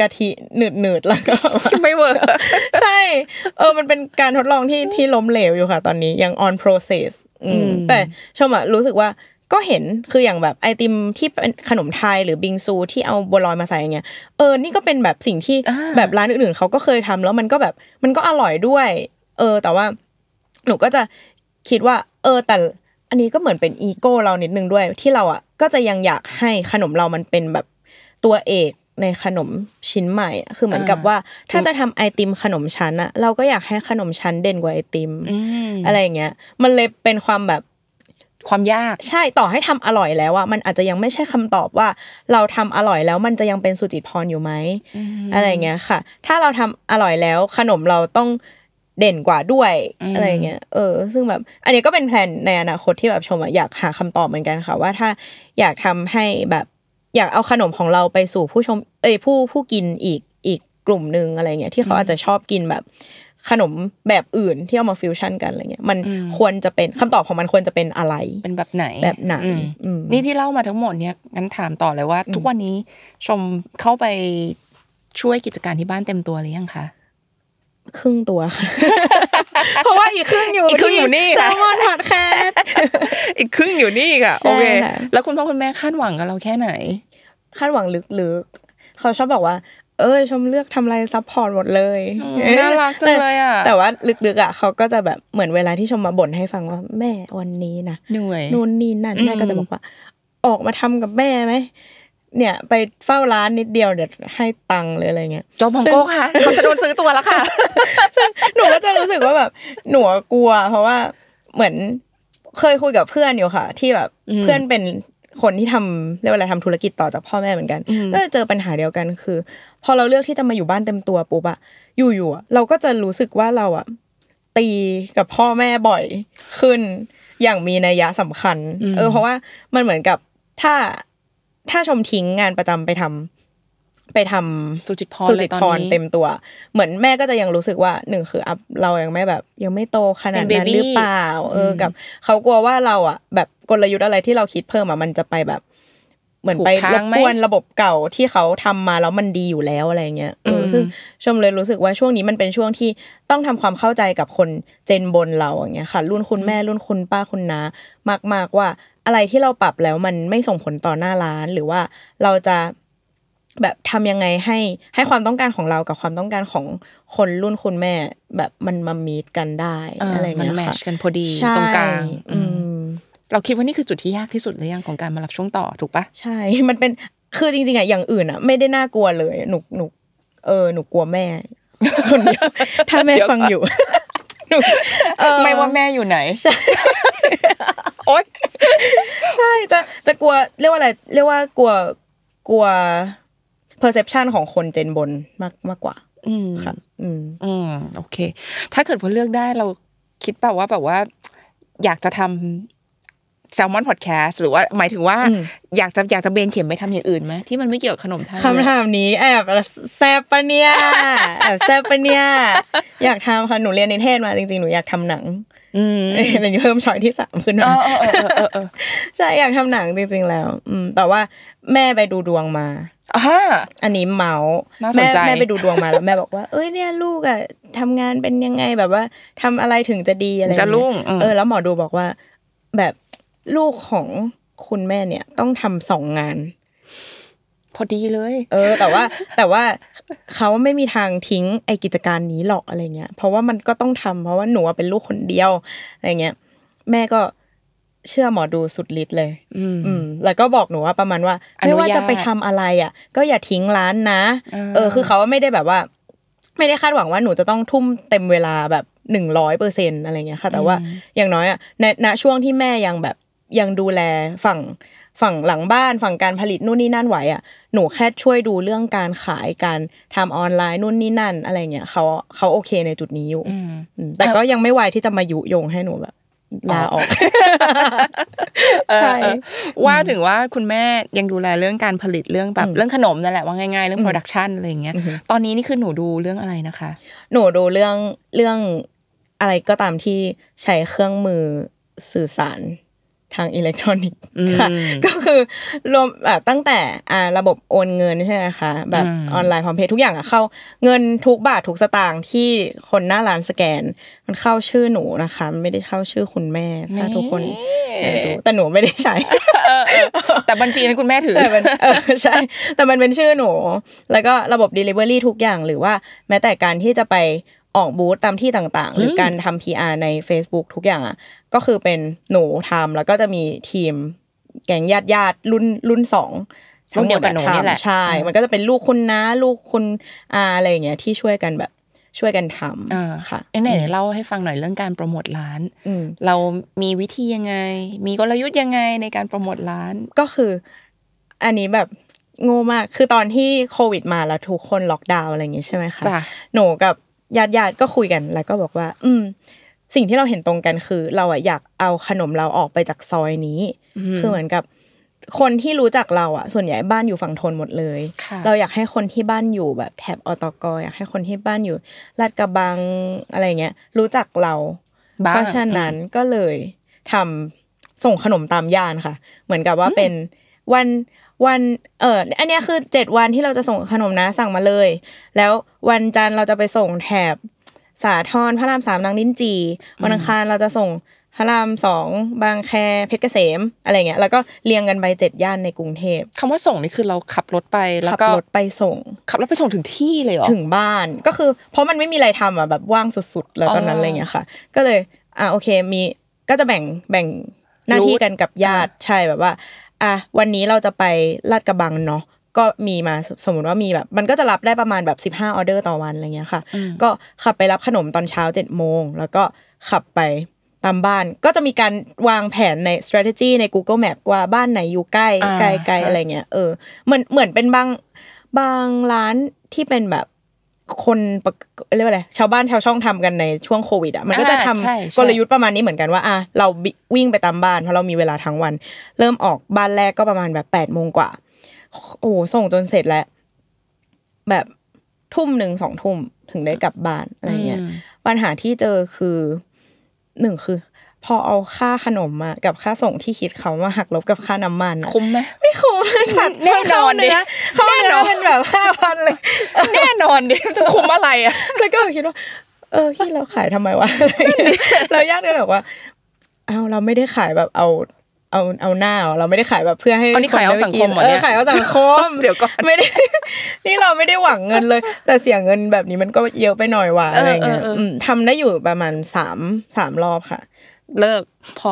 กะทิหนืดหนืดแล้วก็ไม่เวิร์กใช่ เออ มันเป็นการทดลองที่ที่ล้มเหลวอยู่ค่ะ ตอนนี้ยัง on process อืมแต่ชมอะรู้สึกว่าก็เห็นคืออย่างแบบไอติมที่เป็นขนมไทยหรือบิงซูที่เอาบัวลอยมาใส่อย่างเงี้ยเออนี่ก็เป็นแบบสิ่งที่แบบร้านอื่นๆเขาก็เคยทำ แล้วมันก็แบบมันก็อร่อยด้วย เออ แต่ว่าหนูก็จะคิดว่า เออ แต่อันนี้ก็เหมือนเป็นอีโก้เรานิดนึงด้วย ที่เราอ่ะก็จะยังอยากให้ขนมเรามันเป็นแบบตัวเอกในขนมชิ้นใหม่ คือเหมือนกับว่า ถ้าจะทำไอติมขนมชั้นอะเราก็อยากให้ขนมชั้นเด่นกว่าไอติมอะไรอย่างเงี้ยมันเลยเป็นความแบบความยาก ใช่ต่อให้ทำอร่อยแล้วอะมันอาจจะยังไม่ใช่คำตอบว่าเราทำอร่อยแล้วมันจะยังเป็นสุจิตพรอยู่ไหมอะไรเงี้ยค่ะ ถ้าเราทำอร่อยแล้ว ขนมเราต้องเด่นกว่าด้วย อะไรเงี้ยเออซึ่งแบบ อันนี้ก็เป็นแผนในอนาคตที่แบบชมอยากหาคำตอบเหมือนกันค่ะว่าถ้าอยากทำให้แบบอยากเอาขนมของเราไปสู่ผู้ชม เอ้ยผู้ผู้กินอีกอีกกลุ่มหนึ่งอะไรเงี้ยที่เขาอาจจะชอบกินแบบขนมแบบอื่นที่เอามาฟิวชั่นกันอะไรเงี้ยมันควรจะเป็นคำตอบของมันควรจะเป็นอะไรเป็นแบบไหนแบบไหนนี่ที่เล่ามาทั้งหมดเนี้ยงั้นถามต่อเลยว่า ทุกวันนี้ชมเข้าไปช่วยกิจการที่บ้านเต็มตัวหรือยังคะครึ่งตัวค่ะเพราะว่าอีกครึ่งอยู่อีกครึ่งอยู่นี่แซลมอนพอดแคสต์อีกครึ่งอยู่นี่ค่ะโอเคแล้วคุณพ่อคุณแม่คาดหวังกับเราแค่ไหนคาดหวังลึกๆเขาชอบบอกว่า เออชมเลือกทำไรซัพพอร์ตหมดเลยน่ารักจังเลยอ่ะแต่ว่าลึกๆอ่ะ เขาก็จะแบบเหมือนเวลาที่ชมมาบ่นให้ฟังว่าแม่วันนี้นะหนื่อยนู่นนี่นั่นแม่ก็จะบอกว่า ออกมาทำกับแม่ไหมเนี่ยไปเฝ้าร้านนิดเดียวเดี๋ยวให้ตังค์เลยอะไรเงี้ยจอมองโก้ค่ะเขาจะโดนซื้อตัวแล้วค่ะหนูก็จะรู้สึกว่าแบบหนูกลัว เพราะว่าเหมือน เคยคุยกับเพื่อนอยู่ค่ะ ที่แบบเพื่อนเป็นคนที่ทำเรียกว่าอะไรทำธุรกิจต่อจากพ่อแม่เหมือนกันก็เจอปัญหาเดียวกันคือ พอเราเลือกที่จะมาอยู่บ้านเต็มตัวปุ๊บอะอยู่ๆเราก็จะรู้สึกว่าเราอะตีกับพ่อแม่บ่อยขึ้น อย่างมีนัยยะสำคัญ เออ เพราะว่ามันเหมือนกับถ้าถ้าชมทิ้งงานประจำไปทำ ไปทำสุจิตพรสุจิตพรเต็มตัว เหมือนแม่ก็จะยังรู้สึกว่าหนึ่งคืออัพเรายังไม่แบบ ยังไม่โตขนาดนั้นหรือเปล่าเออกับ เขากลัวว่าเราอ่ะแบบกลยุทธ์อะไรที่เราคิดเพิ่มอ่ะมันจะไปแบบ เหมือนไปรบกวนระบบเก่าที่เขาทำมาแล้วมันดีอยู่แล้วอะไรเงี้ยซึ่งชมเลยรู้สึกว่าช่วงนี้มันเป็นช่วงที่ต้องทำความเข้าใจกับคนเจนบนเราอย่างเงี้ยค่ะ รุ่นคุณแม่รุ่นคุณป้าคุณน้ามากๆว่าอะไรที่เราปรับแล้วมันไม่ส่งผลต่อหน้าร้าน หรือว่าเราจะแบบทำยังไงให้ให้ความต้องการของเรากับความต้องการของคนรุ่นคุณแม่ แบบมันมามีดกันได้ อะไรเงี้ยค่ะมันแมชกันพอดีตรงกลางเราคิดว่านี่คือจุดที่ยากที่สุดเลยยังของการมารับช่วงต่อถูกปะใช่มันเป็นคือจริงๆอะอย่างอื่นอะไม่ได้น่ากลัวเลย หนุกหนุกเออหนุกกลัวแม่ถ้าแม่ฟังอยู่ไม่ว่าแม่อยู่ไหนโอ๊ยใช่จะจะกลัวเรียกว่าอะไรเรียกว่ากลัวกลัว perception ของคนเจนบนมากมากกว่า อืมค่ะอืม อืม โอเค ถ้าเกิดพอาเลือกได้เราคิดแบบว่าแบบว่า อยากจะทำแซลมอนพอดแคสต์หรือว่าหมายถึงว่าอยากจะอยากจะเบนเข็มไปทำอย่างอื่นไหมที่มันไม่เกี่ยวกับขนมไทยคำถามนี้แอบแซบปะเนี่ยแอบแซบปะเนี่ยอยากทำค่ะหนูเรียนในเทศมาจริงๆหนูอยากทำหนัง อืมอนนี้เพิ่มช้อยที่สามขึ้นมาใช่อยากทำหนังจริงๆแล้ว อืมแต่ว่าแม่ไปดูดวงมาอันนี้เมาส์แม่แม่ไปดูดวงมาแล้วแม่บอกว่าเอ้ยเนี่ยลูกอ่ะทำงานเป็นยังไงแบบว่า ทำอะไรถึงจะดีอะไรจะรุ่งเออ แล้วหมอดูบอกว่าแบบลูกของคุณแม่เนี่ย ต้องทำสองงาน พอดีเลย เออ แต่ว่า แต่ว่าเขาไม่มีทางทิ้งไอกิจการนี้หรอกอะไรเงี้ยเพราะว่ามันก็ต้องทำ เพราะว่าหนูเป็นลูกคนเดียว อะไรเงี้ย แม่ก็เชื่อหมอดูสุดฤทธิ์เลย อืมแล้วก็บอกหนูว่าประมาณว่าไม่ว่าจะไปทำอะไรอ่ะ ก็อย่าทิ้งร้านนะเออคือเขาไม่ได้แบบว่า ไม่ได้คาดหวังว่าหนูจะต้องทุ่มเต็มเวลาแบบหนึ่งร้อยเปอร์เซ็นอะไรเงี้ยค่ะ แต่ว่าอย่างน้อยอ่ะในณช่วงที่แม่ยังแบบยังดูแลฝั่งฝั่งหลังบ้านฝั่งการผลิตนู่นนี่นั่นไหวอ่ะหนูแค่ช่วยดูเรื่องการขายการทำออนไลน์นู่นนี่นั่น อะไรเงี้ยเขาเขาโอเคในจุดนี้อยู่แต่ก็ยังไม่ไหวที่จะมายุยงให้หนูแบบลาออกใช่ว่าถึงว่าคุณแม่ยังดูแลเรื่องการผลิตเรื่องแบบเรื่องขนมนั่นแหละว่าง่ายๆ เรื่องโปรดักชันอะไรเงี้ยตอนนี้นี่คือหนูดูเรื่องอะไรนะคะ หนูดูเรื่องเรื่องอะไรก็ตามที่ใช้เครื่องมือสื่อสารทางอิเล็กทรอนิกส์ค่ะก็คือรวมแบบตั้งแต่ระบบโอนเงินใช่ไหมคะแบบออนไลน์พร้อมเพย์ทุกอย่างอะเข้าเงินทุกบาททุกสตางค์ที่คนหน้าร้านสแกน มันเข้าชื่อหนูนะคะไม่ได้เข้าชื่อคุณแม่ถ้าทุกคนแต่หนูไม่ได้ใช้แต่บัญชีนั้นคุณแม่ถือใช่แต่มันเป็นชื่อหนูแล้วก็ระบบ Delivery ทุกอย่าง หรือว่าแม้แต่การที่จะไปออกบูธตามที่ต่างๆหรือการทำ PR ใน Facebook ทุกอย่างอะก็คือเป็นหนูทำแล้วก็จะมีทีม แก๊งญาติญาติรุ่นรุ่นสองทั้งหมดกันทำใช่มันก็จะเป็นลูกคุณนะลูกคุณอาอะไรอย่างเงี้ยที่ช่วยกันแบบช่วยกันทำค่ะไหนเล่าให้ฟังหน่อยเรื่องการโปรโมทร้านเรามีวิธียังไง มีกลยุทธ์ยังไงในการโปรโมทร้านก็คือ อันนี้แบบโง่มาก คือตอนที่โควิด มาแล้วทุกคนล็อกดาวน์อะไรอย่างงี้ใช่ไหมคะหนูกับญาติญาติก็คุยกันแล้วก็บอกว่า อืมสิ่งที่เราเห็นตรงกันคือเราอะอยากเอาขนมเราออกไปจากซอยนี้คือเหมือนกับคนที่รู้จักเราอะส่วนใหญ่บ้านอยู่ฝั่งทนหมดเลยเราอยากให้คนที่บ้านอยู่แบบแถบอตกอยากให้คนที่บ้านอยู่ลาดกระบังอะไรเงี้ยรู้จักเรา เพราะฉะนั้นก็เลยทำส่งขนมตามย่านค่ะ เหมือนกับว่าเป็นวันวันเอออันนี้คือเจ็ดวันที่เราจะส่งขนมนะสั่งมาเลย แล้ววันจันทร์เราจะไปส่งแถบสาทรพระรามสามนางลิ้นจีวันอังคารเราจะส่งพระรามสองบางแคเพชรเกษมอะไรเงี้ยแล้วก็เรียงกันไปเจ็ดย่านในกรุงเทพคำว่าส่งนี่คือเราขับรถไปแล้วก็ขับรถไปส่งขับรถไปส่งถึงที่เลยเหรอถึงบ้านก็คือเพราะมันไม่มีอะไรทำอ่ะแบบว่างสุด ๆ แล้วตอนนั้นอะไรเงี้ยค่ะก็เลยอ่าโอเคมีก็จะแบ่งแบ่งหน้าที่กันกับญาติใช่แบบว่า อ่ะวันนี้เราจะไปลาดกระบังเนาะก็มีมาสมมติว่ามีแบบมันก็จะรับได้ประมาณแบบ15ออเดอร์ต่อวันอะไรเงี้ยค่ะ ก็ขับไปรับขนมตอนเช้า7จ็ดโมงแล้วก็ขับไปตามบ้าน ก็จะมีการวางแผนใน strategy ใน Google Map ว่าบ้านไหนอยู่ใกล้ไกลไกลอะไรเงี้ยเออเหมือนเหมือนเป็นบางบางร้านที่เป็นแบบคนเรียกว่าอะไรชาวบ้านชาวช่องทำกันในช่วงโควิดอ่ะมันก็จะทำกลยุทธ์ประมาณนี้เหมือนกันว่าอ่ะเราวิ่งไปตามบ้านเพราะเรามีเวลาทั้งวัน เริ่มออกบ้านแรกก็ประมาณแบบแปดโมงกว่าโอ้ส่งจนเสร็จแล้ว แบบทุ่มหนึ่งสองทุ่มถึงได้กลับบ้านอะไรเงี้ยปัญหาที่เจอคือหนึ่งคือ พอเอาค่าขนมมากับค่าส่งที่คิดเขามาหักลบกับค่าน้ำมัน คุ้มไหมไม่คุ้มขาดแน่นอนเลยเขาเนื้อเป็นแบบห้าพันเลยแน่นอนดิจะคุ้มอะไรอ่ะแล้วก็คิดว่า เออพี่เราขายทำไมวะเรายากเลยแบบว่าเอาเราไม่ได้ขายแบบเอาเอาเอาหน้าเราไม่ได้ขายแบบเพื่อ ให้คนขายกินสังคมเออขายเอาสังคมเดี๋ยวก็ไม่ได้นี่เราไม่ได้หวังเงินเลย แต่เสียเงินแบบนี้มันก็เยอะไปหน่อยว่ะอะไรเงี้ยทำได้อยู่ประมาณสามสามรอบค่ะ เลิกพอ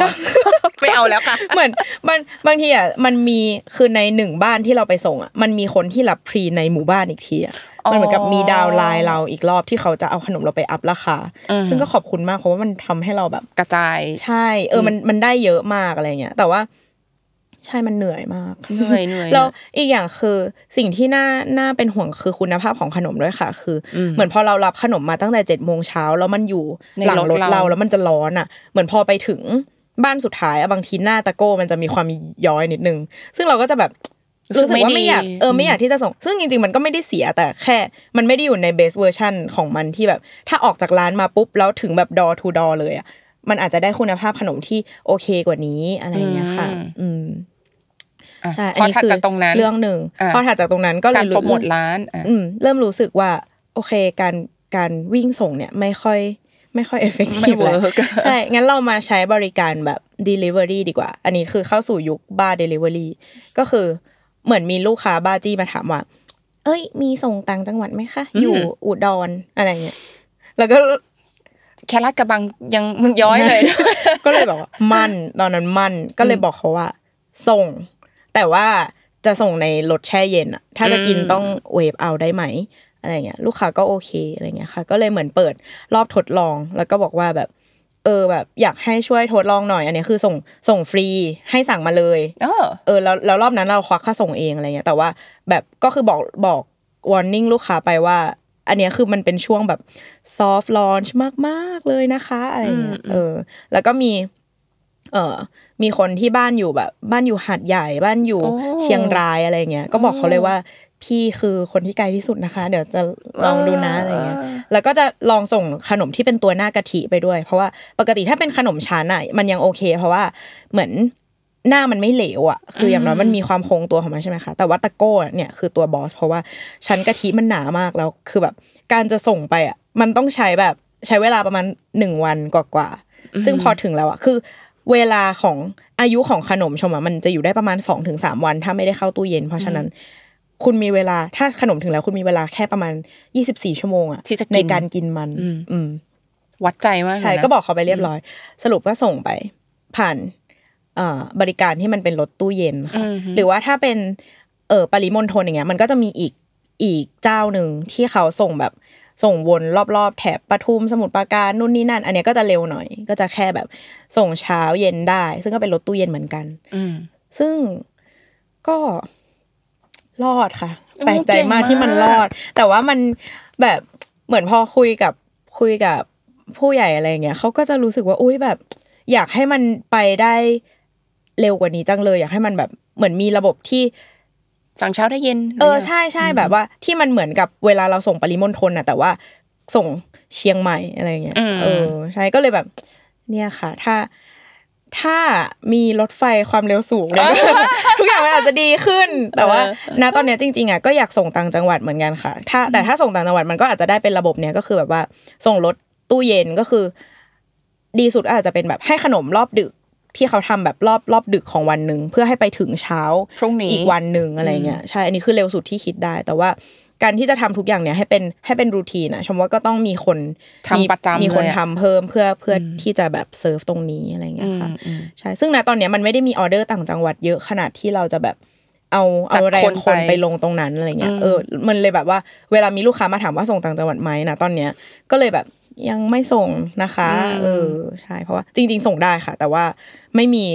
ไม่เอาแล้วค่ะ เหมือนมันบางทีอ่ะมันมีคือในหนึ่งบ้านที่เราไปส่งอ่ะมันมีคนที่รับพรีในหมู่บ้านอีกทีอ่ะมันเหมือนกับมีดาวไลน์เราอีกรอบที่เขาจะเอาขนมเราไปอัพราคา ซึ่งก็ขอบคุณมากเพราะว่ามันทำให้เราแบบกระจาย ใช่ เออมันมันได้เยอะมากอะไรเงี้ยแต่ว่าใช่มันเหนื่อยมากเหนื่อยเหนื่อยเราอีกอย่างคือสิ่งที่น่าน่าเป็นห่วงคือคุณภาพของขนมด้วยค่ะ คือ เหมือนพอเรารับขนมมาตั้งแต่เจ็ดโมงเช้าแล้วมันอยู่หลังรถเราแล้วมันจะร้อนอ่ะ เหมือนพอไปถึงบ้านสุดท้ายอะบางทีหน้าตะโก้มันจะมีความย้อยนิดนึง ซึ่งเราก็จะแบบรู้สึกว่าไม่อยากเออไม่อยากที่จะส่งซึ่งจริงๆมันก็ไม่ได้เสีย แต่แค่มันไม่ได้อยู่ในเบสเวอร์ชันของมันที่แบบถ้าออกจากร้านมาปุ๊บแล้วถึงแบบดอทูดอเลยอ่ะมันอาจจะได้คุณภาพขนมที่โอเคกว่านี้ อะไรเงี้ยค่ะ อืมใช่อันนี้คือเรื่องหนึ่งพอถัดจากตรงนั้นก็เลยรู้หมดร้านอืมเริ่มรู้สึกว่าโอเคการการวิ่งส่งเนี่ย ไม่ค่อย ไม่ค่อยเอฟเฟกตีฟเลยใช่งั้นเรามาใช้บริการแบบ Delivery ดีกว่า อันนี้คือเข้าสู่ยุคบ้า Delivery ก็คือเหมือนมีลูกค้าบ้าจี้มาถามว่า เอ้ย มีส่งต่างจังหวัดไหมคะ อยู่อุดรอะไรเงี้ย แล้วก็แคลาดกระบังยังมันย้อยเลย ก็เลยบอกว่า มั่นตอนนั้นมั่นก็เลยบอกเขาว่า ส่ง แต่ว่าจะส่งในรถแช่เย็นอะถ้าจะกินต้องเวฟเอาได้ไหมอะไรเงี้ย ลูกค้าก็โอเคอะไรเงี้ยค่ะ ก็เลยเหมือนเปิดรอบทดลองแล้วก็บอกว่าแบบเออแบบอยากให้ช่วยทดลองหน่อย อันนี้คือส่งส่งฟรีให้สั่งมาเลย เออเออแล้วแล้วรอบนั้นเราควักค่าส่งเองอะไรเงี้ย แต่ว่าแบบก็คือบอกบอก warning ลูกค้าไปว่า อันนี้คือมันเป็นช่วงแบบ soft launch มากๆเลยนะคะอะไรเงี้ยเออแล้วก็มีเออมีคนที่บ้านอยู่แบบ บ้านอยู่หาดใหญ่บ้านอยู่เชียงรายอะไรเงี้ยก็บอกเขาเลยว่าพี่คือคนที่ไกลที่สุดนะคะ เดี๋ยวจะลองดูนะอะไรเงี้ย แล้วก็จะลองส่งขนมที่เป็นตัวหน้ากะทิไปด้วย เพราะว่าปกติถ้าเป็นขนมชั้นอ่ะ มันยังโอเค เพราะว่าเหมือนหน้ามันไม่เหลวอ่ะ คืออย่างน้อยมันมีความคงตัวของมันใช่ไหมคะ แต่ว่าตะโก้เนี่ยคือตัวบอส เพราะว่าชั้นกะทิมันหนามากแล้ว คือแบบการจะส่งไปอ่ะ มันต้องใช้แบบใช้เวลาประมาณหนึ่งวันกว่าๆ ซึ่งพอถึงแล้วอ่ะ คือ เวลาของอายุของขนมชมอ่ะมันจะอยู่ได้ประมาณสองถึงสามวันถ้าไม่ได้เข้าตู้เย็น เพราะฉะนั้นคุณมีเวลาถ้าขนมถึงแล้วคุณมีเวลาแค่ประมาณ 24 ชั่วโมงอะในการกินมัน อืวัดใจมากใช่ก็บอกเขาไปเรียบร้อย สรุปว่าส่งไป ผ่านบริการที่มันเป็นรถตู้เย็นค่ะหรือว่าถ้าเป็น เออปริมณฑลอย่างเงี้ยมันก็จะมีอีกอีกเจ้าหนึ่งที่เขาส่งแบบส่งวนรอบๆแถบปทุมสมุทรปราการนู่นนี่นั่น อันนี้ก็จะเร็วหน่อย ก็จะแค่แบบส่งเช้าเย็นได้ ซึ่งก็เป็นรถตู้เย็นเหมือนกัน อืซึ่งก็รอดค่ะแปลกใจมากที่มันรอด แต่ว่ามันแบบเหมือนพอคุยกับคุยกับผู้ใหญ่อะไรเงี้ยเขาก็จะรู้สึกว่าอุ้ยแบบ อยากให้มันไปได้เร็วกว่านี้จังเลย อยากให้มันแบบเหมือนมีระบบที่สั่งเช้าได้เย็นเออใช่ใช่แบบว่าที่มันเหมือนกับเวลาเราส่งปริมณฑลน่ะแต่ว่า ส่งเชียงใหม่อะไรเงี้ยเออ ใช่ก็เลยแบบ เนี่ยค่ะ ถ้าถ้ามีรถไฟความเร็วสูงเ่ยทุกอย่างมันอาจจะดีขึ้น แต่ว่าณตอนนี้จริงๆอ่ะก็อยากส่งต่างจังหวัดเหมือนกันค่ะ ถ้าแต่ถ้าส่งต่างจังหวัดมันก็อาจจะได้เป็นระบบเนี้ยก็คือแบบว่าส่งรถตู้เย็นก็คือ ดีสุดอาจจะเป็นแบบให้ขนมรอบดึกที่เขาทำแบบรอบรอบดึกของวันหนึ่งเพื่อให้ไปถึงเช้าพรุ่งนี้อีกวันหนึ่งอะไรเงี้ยใช่อันนี้คือเร็วสุดที่คิดได้ แต่ว่าการที่จะทำทุกอย่างเนี่ยให้เป็นให้เป็นรูทีนอะชมว่าก็ต้องมีคนทำประจำมีคนทำเพิ่มเพื่อเพื่อที่จะแบบเซิร์ฟตรงนี้อะไรเงี้ยค่ะใช่ซึ่งนะตอนเนี้ยมันไม่ได้มีออเดอร์ต่างจังหวัดเยอะขนาดที่เราจะแบบเอาเอาแรงคนไปลงตรงนั้นอะไรเงี้ย เออมันเลยแบบว่า เวลามีลูกค้ามาถามว่าส่งต่างจังหวัดไหมนะตอนเนี้ยก็เลยแบบยังไม่ส่งนะคะ เออใช่ เพราะว่าจริง ๆ ส่งได้ค่ะ แต่ว่าไม่มี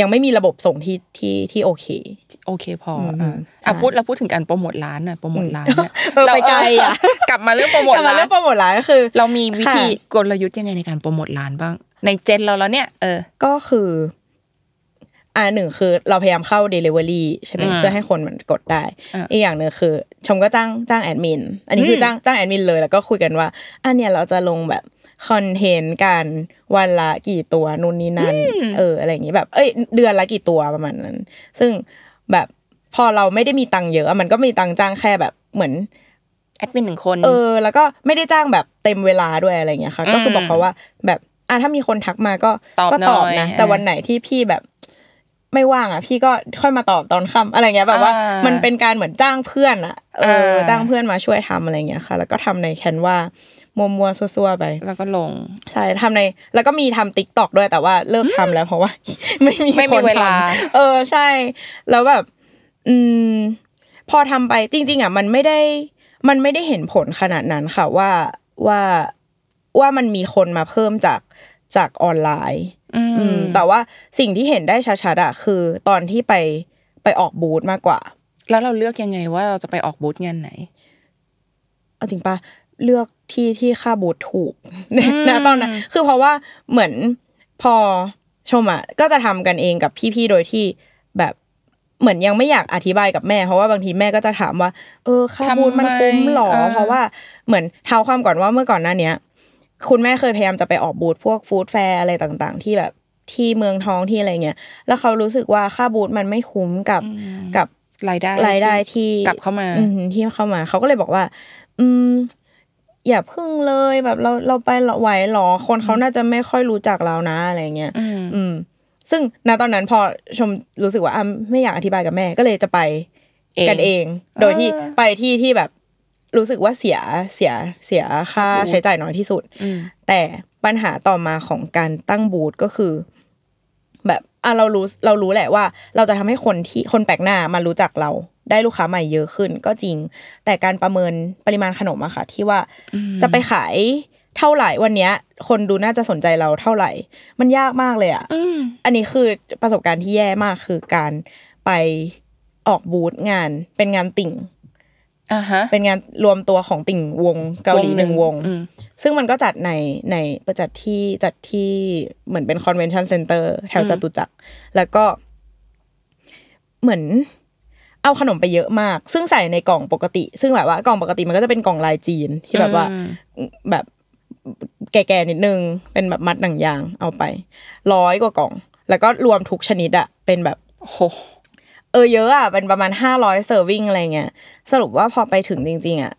ยังไม่มีระบบส่งที่ที่ที่โอเค โอเคพออ่ะพูดเราพูดถึงการโปรโมทร้านหน่อยโปรโมทร้านเราไปไกลอ่ะ กลับมาเรื่องโปรโมทร้านเรื่องโปรโมทร้านก็คือ เรามีวิธีกลยุทธ์ยังไงในการโปรโมทร้านบ้าง ในเจนเราแล้วเนี่ย เออ ก็คือ อ่าหนึ่งคือ เราพยายามเข้า Delivery ใช่ไหมเพื่อให้คนมันกดได้อีกอย่างหนึ่งคือชมก็จ้างจ้างแอดมินอันนี้คือจ้างจ้างแอดมินเลยแล้วก็คุยกันว่าอันเนี้ยเราจะลงแบบคอนเทนต์กันวันละกี่ตัวนู่นนี่นั่นเออ อะไรอย่างนี้แบบ เอ้ย เดือนละกี่ตัวประมาณนั้น ซึ่งแบบพอเราไม่ได้มีตังค์เยอะมันก็มีตังค์จ้างแค่แบบเหมือนแอดมินหนึ่งคน เออ แล้วก็ไม่ได้จ้างแบบเต็มเวลาด้วยอะไรอย่างเงี้ยค่ะ ก็คือบอกเขาว่า แบบอ่ะถ้ามีคนทักมาก็ก็ตอบนะแต่วันไหนที่พี่แบบไม่ว่าง อ่ะ พี่ก็ค่อยมาตอบตอนค่าอะไรเงี้ยแบบว่า มันเป็นการเหมือนจ้างเพื่อนอ่ะเออจ้างเพื่อนมาช่วยทำอะไรเงี้ยค่ะ แล้วก็ทำในแคนว่ามัวมัวซัวๆไปแล้วก็ลงใช่ทำใน แล้วก็มีทำติ๊กตอกด้วยแต่ว่าเลิกทำแล้วเพราะว่าไม่มีคนเวลาเออใช่ แล้วแบบอืม พอทำไปจริงๆ อ่ะ มันไม่ได้มันไม่ได้เห็นผลขนาดนั้นค่ะ ว่าว่าว่ามันมีคนมาเพิ่มจากจากออนไลน์ อืมแต่ว่าสิ่งที่เห็นได้ชัดๆอ่ะคือตอนที่ไปไปออกบูธมากกว่า แล้วเราเลือกยังไงว่าเราจะไปออกบูธงานไหน เอาจริงปะเลือกที่ที่ค่าบูธถูกนะตอนนั้นคือเพราะว่าเหมือนพอชมอ่ะก็จะทำกันเองกับพี่ๆโดยที่แบบเหมือนยังไม่อยากอธิบายกับแม่เพราะว่าบางทีแม่ก็จะถามว่า เออ ค่าบูธมันคุ้มหรอเพราะว่าเหมือนเท้าความก่อนว่าเมื่อก่อนหน้าเนี้ยคุณแม่เคยพยายามจะไปออกบูธพวกฟู้ดแฟร์อะไรต่าง ๆ ที่แบบที่เมืองท้องที่อะไรเงี้ยแล้วเขารู้สึกว่าค่าบูธมันไม่คุ้มกับกับรายได้รายได้ที่กลับเข้ามาที่เข้ามา เขาก็เลยบอกว่า อืมอย่าพึ่งเลยแบบเราเราไปไหวหรอคนเขาน่าจะไม่ค่อยรู้จักเรานะอะไรเงี้ยอืมซึ่งณตอนนั้นพอชมรู้สึกว่าอ่าไม่อยากอธิบายกับแม่ก็เลยจะไปกันเอง โดยที่ไปที่ที่แบบ รู้สึกว่าเสียเสียเสียค่าใช้จ่ายน้อยที่สุดแต่ปัญหาต่อมาของการตั้งบูธก็คือ แบบอ่ะเรารู้ เรารู้แหละว่า เราจะทำให้คนที่คนแปลกหน้ามารู้จักเราได้ลูกค้าใหม่เยอะขึ้น ก็จริง แต่การประเมินปริมาณขนมอะค่ะที่ว่า จะไปขายเท่าไหร่วันเนี้ย คนดูน่าจะสนใจเราเท่าไหร่ มันยากมากเลยอะอันนี้คือประสบการณ์ที่แย่มากคือการไปออกบูธงาน เป็นงานติ่งเป็นงานรวมตัวของติ่งวง เกาหลีหนึ่งวง ซึ่งมันก็จัดในในประจัดที่จัดที่เหมือนเป็นคอนเวนชั่นเซ็นเตอร์ แถวจตุจักรแล้วก็เหมือนเอาขนมไปเยอะมาก ซึ่งใส่ในกล่องปกติ ซึ่งแบบว่ากล่องปกติมันก็จะเป็นกล่องลายจีนที่แบบว่าแบบแก่ๆนิดนึง เป็นแบบมัดหนังยางเอาไปร้อยกว่ากล่อง แล้วก็รวมทุกชนิดอะเป็นแบบโหเออเยอะอะเป็นประมาณห้าร้อยเซอร์วิงอะไรเงี้ย สรุปว่าพอไปถึงจริงๆอะ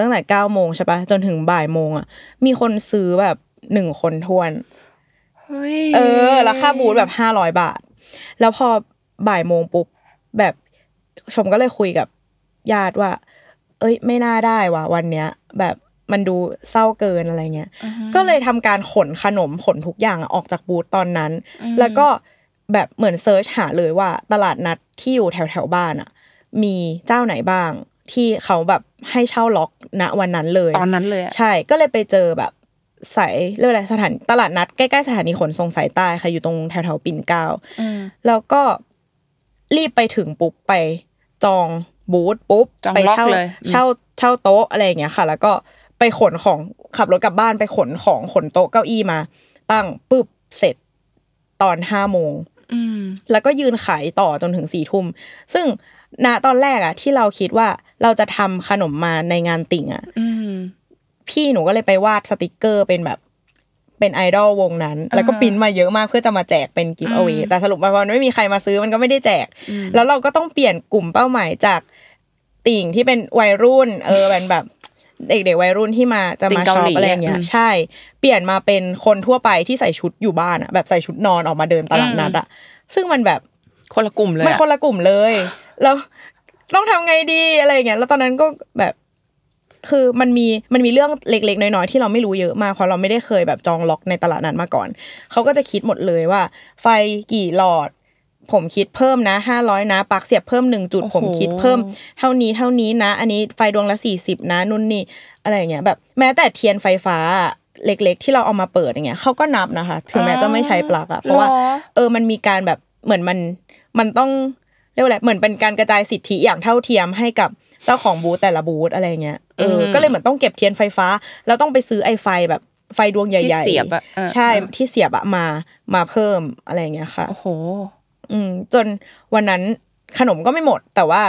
ตั้งแต่เก้าโมงใช่ปะจนถึงบ่ายโมงอะมีคนซื้อแบบหนึ่งคนทวนเออราคาบูธแบบห้าร้อยบาท แล้วพอบ่ายโมงปุ๊บแบบชมก็เลยคุยกับญาติว่า เอ้ย ไม่น่าได้ว่ะวันเนี้ย แบบมันดูเศร้าเกินอะไรเงี้ย ก็เลยทำการขนขนมขนทุกอย่างออกจากบูธตอนนั้น แล้วก็แบบเหมือนเซิร์ชหาเลยว่าตลาดนัดที่อยู่แถวแถวบ้านอ่ะ มีเจ้าไหนบ้างที่เขาแบบให้เช่าล็อกณวันนั้นเลย ตอนนั้นเลย ใช่ ก็เลยไปเจอแบบสายเรื่องอะไรสถานตลาดนัดใกล้ๆสถานีขนส่งสายใต้ค่ะอยู่ตรงแถวแถวปิ่นเกล้าแล้วก็รีบไปถึงปุ๊บไปจองบูธปุ๊บไปเช่าเช่าเช่าโต๊ะอะไรอย่างเงี้ยค่ะ แล้วก็ไปขนของขับรถกลับบ้านไปขนของขนโต๊ะเก้าอี้มาตั้งปุ๊บเสร็จตอนห้าโมงแล้วก็ยืนขายต่อจนถึงสี่ทุ่มซึ่งณตอนแรกอะที่เราคิดว่าเราจะทำขนมมาในงานติ่งอะพี่หนูก็เลยไปวาดสติกเกอร์เป็นแบบเป็นไอดอลวงนั้น แล้วก็ปิ้นมาเยอะมากเพื่อจะมาแจกเป็นกิฟต์เอาไว้แต่สรุปมาพอไม่มีใครมาซื้อมันก็ไม่ได้แจก แล้วเราก็ต้องเปลี่ยนกลุ่มเป้าหมายจากติ่งที่เป็นวัยรุ่นเออเป็นแบบ เด็กๆวัยรุ่นที่มาจะมาชอบอะไรเงี้ยใช่ เปลี่ยนมาเป็นคนทั่วไปที่ใส่ชุดอยู่บ้านอะแบบใส่ชุดนอนออกมาเดินตลาดนัดอะซึ่งมันแบบคนละกลุ่มเลยไม่คนละกลุ่มเลย แล้วต้องทำไงดีอะไรเงี้ยแล้วตอนนั้นก็แบบคือมันมีมันมีเรื่องเล็กๆน้อยๆที่เราไม่รู้เยอะมากเพราะเราไม่ได้เคยแบบจองล็อกในตลาดนั้นมาก่อนเขาก็จะคิดหมดเลยว่า ไฟกี่หลอดผมคิดเพิ่มนะห้าร้อยนะปลั๊กเสียบเพิ่มหนึ่งจุดผมคิดเพิ่มเท่านี้เท่านี้นะ อันนี้ไฟดวงละสี่สิบนะนุ่นนี่อะไรอย่างเงี้ยแบบแม้แต่เทียนไฟฟ้าเล็กๆ ที่เราเอามาเปิดอย่างเงี้ยเขาก็นับนะคะถึงแม้จะไม่ใช้ปลั๊กอะเพราะว่าเออมันมีการแบบเหมือนมันมันต้องเรียกว่าอะไรเหมือนเป็นการกระจายสิทธิอย่างเท่าเทียมให้กับเจ้าของบูธแต่ละบูธอะไรเงี้ย เออ ก็เลยเหมือนต้องเก็บเทียนไฟฟ้า แล้วต้องไปซื้อไอไฟ แบบไฟดวงใหญ่ๆใช่ ที่เสียบอะมา มาเพิ่มอะไรเงี้ยค่ะโอ้โห อืมจนวันนั้นขนมก็ไม่หมด แต่ว่า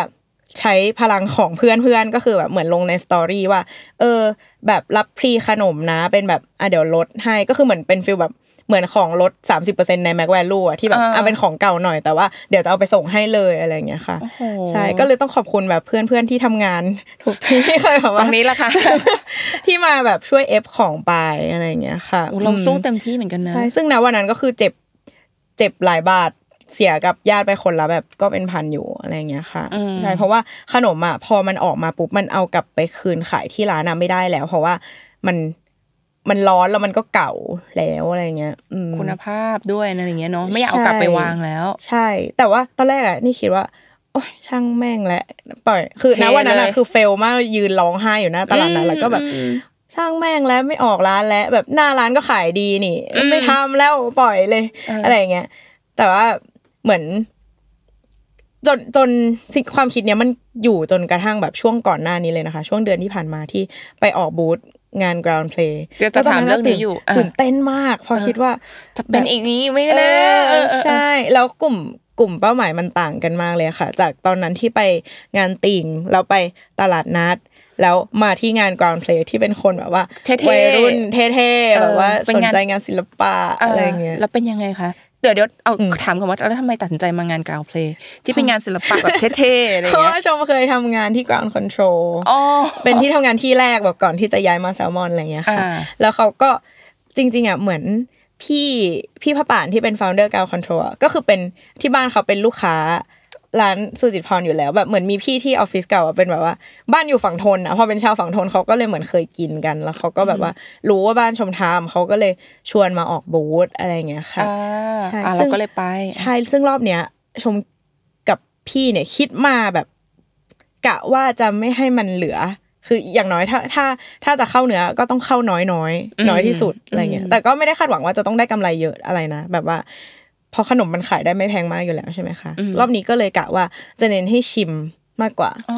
ใช้พลังของเพื่อนเพื่อนก็คือแบบเหมือนลงในสตอรี่ว่า เออ แบบรับพรีขนมนะ เป็นแบบ อ่ะเดี๋ยวลดให้ ก็คือเหมือนเป็นฟิลแบบเหมือนของลด30%ในแม็กแวลูอะที่แบบอ่าเป็นของเก่าหน่อยแต่ว่าเดี๋ยวจะเอาไปส่งให้เลยอะไรเงี้ยค่ะใช่ก็เลยต้องขอบคุณแบบเพื่อนๆที่ทำงานทุกที่เคยแบบว่าตรงนี้ละค่ะที่มาแบบช่วยเอฟของไปอะไรเงี้ยค่ะเราสู้เต็มที่เหมือนกันนะใช่ซึ่งนะวันนั้นก็คือเจ็บเจ็บหลายบาทเสียกับญาติไปคนละแบบก็เป็นพันอยู่อะไรเงี้ยค่ะใช่เพราะว่าขนมอ่ะพอมันออกมาปุ๊บมันเอากลับไปคืนขายที่ร้านน่ะไม่ได้แล้ว เพราะว่ามันมันร้อนแล้วมันก็เก่าแล้วอะไรเงี้ยคุณภาพด้วยอะไรเงี้ยเนาะไม่อยากเอากลับไปวางแล้ว ใช่ แต่ว่าตอนแรกอะนี่คิดว่าโอ้ยช่างแม่งแหละปล่อย คือณวันนั้นอะคือเฟลมากยืนร้องไห้อยู่หน้าตลาดนั้นแล้วก็แบบช่างแม่งแล้วไม่ออกร้านแล้ว แบบหน้าร้านก็ขายดีนี่ไม่ทำแล้วปล่อยเลย อะไรเงี้ยแต่ว่าเหมือน จนจนสิ่งความคิดเนี้ยมันอยู่จนกระทั่งแบบช่วงก่อนหน้านี้เลยนะคะ ช่วงเดือนที่ผ่านมาที่ไปออกบูธงาน ground play ก็ตอนนั้นรื่นอยู่ตื่นเต้นมาก พอคิดว่าจะเป็นอีกนี้ไม่แน่ใช่แล้วกลุ่มกลุ่มเป้าหมายมันต่างกันมากเลยค่ะ จากตอนนั้นที่ไปงานติ่งเราไปตลาดนัดแล้วมาที่งาน ground play ที่เป็นคนแบบว่าวัยรุ่นเท่ๆแบบว่าสนใจงานศิลปะอะไรเงี้ยแล้วเป็นยังไงคะเดี๋ยวเดี๋ยวเอาถามคำว่าแล้วทำไมตัดสินใจมางานกราวเพลงที่เป็นงานศิลปะแบบเท่ๆอะไรเงี้ยเพราะว่าชมเคยทำงานที่ ground control เป็นที่ทำงานที่แรกแบบก่อนที่จะย้ายมาแซลมอนอะไรเงี้ยค่ะ แล้วเขาก็จริง ๆอ่ะเหมือนพี่พี่พระป่านที่เป็น founder ground control ก็คือเป็นที่บ้านเขาเป็นลูกค้าร้านสุจิตพรอยู่แล้วแบบเหมือนมีพี่ที่ออฟฟิศเก่าเป็นแบบว่าบ้านอยู่ฝั่งทนนะพอเป็นชาวฝั่งทนเขาก็เลยเหมือนเคยกินกัน แล้วเขาก็แบบว่ารู้ว่าบ้านชมทามเขาก็เลยชวนมาออกบูธอะไรเงี้ยค่ะใช่ซึ่งก็เลยไปใช่ซึ่งรอบเนี้ยชมกับพี่เนี่ยคิดมาแบบ กะว่าจะไม่ให้มันเหลือ คืออย่างน้อยถ้าถ้าถ้าจะเข้าเนื้อก็ต้องเข้าน้อยน้อยน้อยที่สุดอะไรเงี้ยแต่ก็ไม่ได้คาดหวังว่าจะต้องได้กำไรเยอะอะไรนะ แบบว่าพราะขนมมันขายได้ไม่แพงมากอยู่แล้วใช่ไหมคะรอบนี้ก็เลยกะว่าจะเน้นให้ชิมมากกว่าอ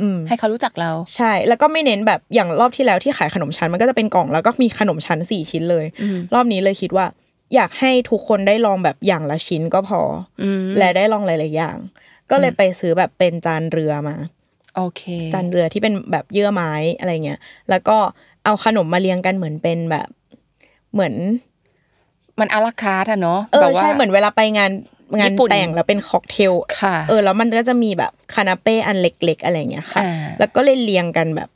อืให้เขารู้จักเราใช่ แล้วก็ไม่เน้นแบบอย่างรอบที่แล้วที่ขายขนมชั้นมันก็จะเป็นกล่องแล้วก็มีขนมชั้นสี่ชิ้นเลย รอบนี้เลยคิดว่าอยากให้ทุกคนได้ลองแบบอย่างละชิ้นก็พอและได้ลองหลาย ๆ อย่าง ก็เลยไปซื้อแบบเป็นจานเรือมาโอเค จานเรือที่เป็นแบบเยื่อไม้อะไรเงี้ยแล้วก็เอาขนมมาเรียงกันเหมือนเป็นแบบเหมือนมันอลาคาร์ทอะเนาะเออใช่เหมือนเวลาไปงานงานแต่งแล้วเป็นค็อกเทล เออแล้วมันก็จะมีแบบคานาเป้อันเล็ก ๆ อะไรเงี้ยค่ะ แล้วก็เลยเรียงกันแบบ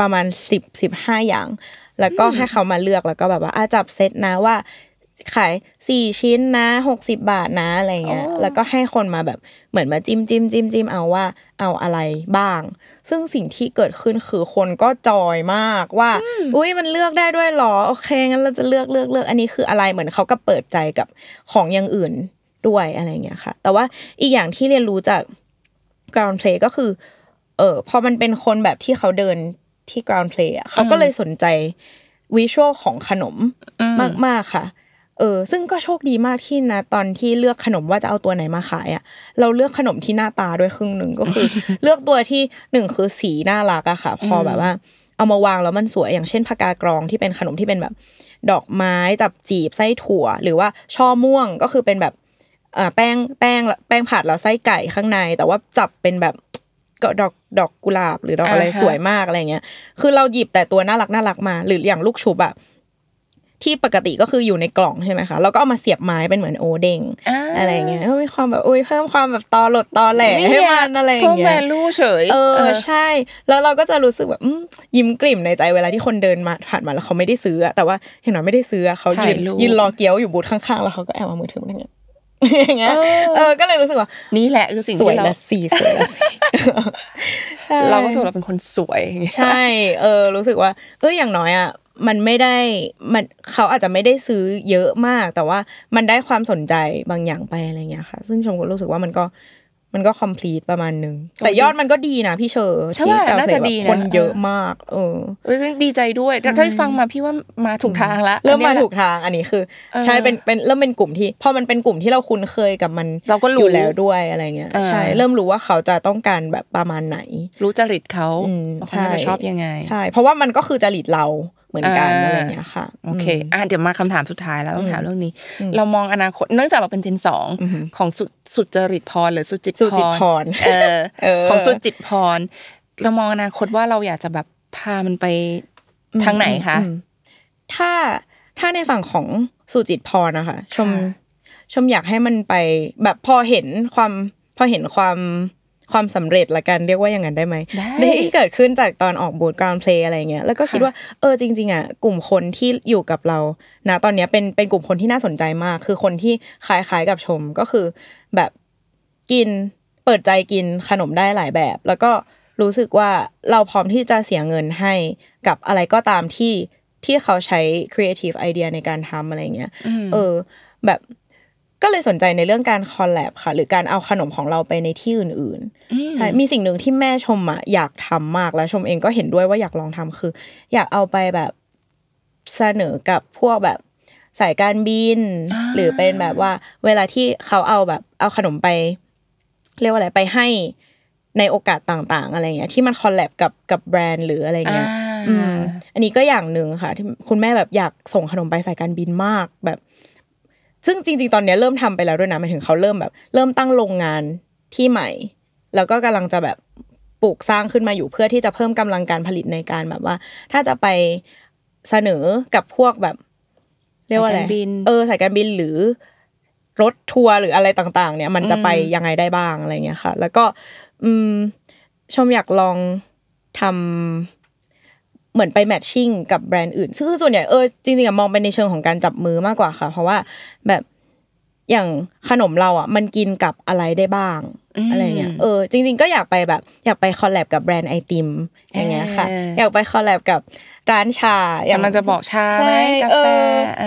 ประมาณสิบสิบห้าอย่าง แล้วก็ให้เขามาเลือกแล้วก็แบบว่าอาจับเซตนะว่าขายสี่ชิ้นนะหกสิบาทนะอะไรเงี้ยแล้วก็ให้คนมาแบบเหมือนมาจิ้มจิ้มจิ้มจิ้มเอาว่าเอาอะไรบ้าง ซึ่งสิ่งที่เกิดขึ้นคือคนก็จอยมากว่าอุ้ยมันเลือกได้ด้วยหรอโอเคงั้นเราจะเลือกเลือกเลือกอันนี้คืออะไรเหมือนเขาก็เปิดใจกับของอย่างอื่นด้วยอะไรเงี้ยค่ะแต่ว่าอีกอย่างที่เรียนรู้จาก ground play ก็คือ เออพอมันเป็นคนแบบที่เขาเดินที่ ground play เขาก็เลยสนใจวิชวลของขนมมากๆค่ะเออซึ่งก็โชคดีมากที่นะตอนที่เลือกขนมว่าจะเอาตัวไหนมาขายอะ่ะเราเลือกขนมที่หน้าตาด้วยครึ่งหนึ่งก็คือ เลือกตัวที่หนึ่งคือสีน่ารักอะค่ะ พอแบบว่า เอามาวางแล้วมันสวยอย่างเช่นผกากรองที่เป็นขนมที่เป็นแบบ ดอกไม้จับจีบไส้ถั่ว หรือว่าช่อม่วงก็คือเป็นแบบแป้งแป้งแป้งผัดแล้วไส้ไก่ข้างใน แต่ว่าจับเป็นแบบก็ดอกดอกกุหลาบหรือดอกอะไรสวยมากอะไรเงี้ยคือเราหยิบแต่ตัวน่ารักน่ารักมา หรืออย่างลูกชุบอะที่ปกติก็คืออยู่ในกล่องใช่ไหมคะแล้วก็เอามาเสียบไม้เป็นเหมือนโอเด้งอะไรเงี้ยมีความแบบออ้ยเพิ่มความแบบตอหลดตอแหลกให้มันอะไรเงี้ยเพิ่มแวลูเฉยเออใช่ แล้วเราก็จะรู้สึกแบบยิ้มกลิ่มในใจเวลาที่คนเดินมาผ่านมาแล้ว เขาไม่ได้ซื้อแต่ว่าเห็นหน่อยไม่ได้ซื้อเขายืนยืนรอเกี้ยวอยู่บูธข้างๆแล้วเขาก็แอบเอามือถือมาอะไรเงี้ยอย่างเงี้ยเออ ก็เลยรู้สึกว่านี่แหละคือสิ่งที่เราสวยละสีสวยละสีเราก็รู้สึกเราเป็นคนสวยใช่ เออ รู้สึกว่าเอออย่างน้อยอ่ะมันไม่ได้ มันเขาอาจจะไม่ได้ซื้อเยอะมาก แต่ว่ามันได้ความสนใจบางอย่างไปอะไรเงี้ยค่ะซึ่งชมก็รู้สึกว่ามันก็มันก็ complete ประมาณนึงแต่ยอดมันก็ดีนะพี่เชอร์ที่แ่่าจะคนเยอะมาก เออซึ่งดีใจด้วยถ้าฟังมาพี่ว่ามาถูกทางละเริ่มมาถูกทางอันนี้คือ ใช่เป็นเป็นเริ่มเป็นกลุ่มที่พอมันเป็นกลุ่มที่เราคุ้นเคยกับมันเราก็รู้แล้วด้วยอะไรเงี้ยใช่เริ่มรู้ว่าเขาจะต้องการแบบประมาณไหน รู้จริตเขาเขาจะชอบยังไง ใช่ เพราะว่ามันก็คือจริตเราเหมือนกันอะไรเงี้ยค่ะโอเค อ่ะเดี๋ยวมาคำถามสุดท้ายแล้วต้องถามเรื่องนี้ เรามองอนาคต เนื่องจากเราเป็นเจนสองของสุดจริตพรหรือสุจิตพร เออ ของสุจิตพร เรามองอนาคตว่าเราอยากจะแบบพามันไปทางไหนคะถ้าถ้าในฝั่งของสุจิตพรนะคะชมชมอยากให้มันไป แบบพอเห็นความพอเห็นความความสำเร็จละกันเรียกว่าอย่างนั้นได้ไหมได้ที่เกิดขึ้นจากตอนออกบูธกราวน์เพลงอะไรเงี้ย แล้วก็คิดว่า เออจริง ๆ อ่ะกลุ่มคนที่อยู่กับเรานะตอนเนี้ยเป็นเป็นกลุ่มคนที่น่าสนใจมาก คือคนที่คล้ายๆกับชมก็คือแบบกินเปิดใจกินขนมได้หลายแบบ แล้วก็รู้สึกว่าเราพร้อมที่จะเสียเงินให้กับอะไรก็ตามที่ที่เขาใช้ creative idea ในการทำอะไรเงี้ยเออแบบก็เลยสนใจในเรื่องการคอลแลบค่ะ หรือการเอาขนมของเราไปในที่อื่นๆใช่มีสิ่งหนึ่งที่แม่ชมอะอยากทำมากแล้วชมเองก็เห็นด้วยว่าอยากลองทำคือ อยากเอาไปแบบเสนอกับพวกแบบ สายการบิน หรือเป็นแบบว่าเวลาที่เขาเอาแบบเอาขนมไป เรียกว่าอะไรไปให้ในโอกาสต่าง ๆ อะไรเงี้ยที่มันคอลแลบกับกับแบรนด์หรืออะไรเงี้ยอืมอันนี้ก็อย่างหนึ่งค่ะ ที่คุณแม่แบบอยากส่งขนมไปสายการบินมากแบบซึ่งจริงๆ ตอนนี้เริ่มทำไปแล้วด้วยนะ หมายถึงเขาเริ่มแบบ เริ่มตั้งโรงงานที่ใหม่ แล้วก็กำลังจะแบบปลูกสร้างขึ้นมาอยู่เพื่อที่จะเพิ่มกำลังการผลิตในการแบบว่า ถ้าจะไปเสนอกับพวกแบบ เรียกว่าอะไรเออสายการบินหรือรถทัวร์หรืออะไรต่างๆ เนี่ย มันจะไปยังไงได้บ้างอะไรเงี้ยค่ะ แล้วก็อืมชมอยากลองทำเหมือนไปแมทชิ่งกับแบรนด์อื่นซึ่งส่วนใหญ่เออจริงๆมองไปในเชิงของการจับมือมากกว่าค่ะ เพราะว่าแบบอย่างขนมเราอ่ะมันกินกับอะไรได้บ้างอะไรเงี้ยเออ จริง ๆก็อยากไปแบบอยากไปคอลแลบกับแบรนด์ไอติมอย่างเงี้ยค่ะอยากไปคอลแลบกับร้านชา อย่างมันจะบอกชาไหมกาแฟ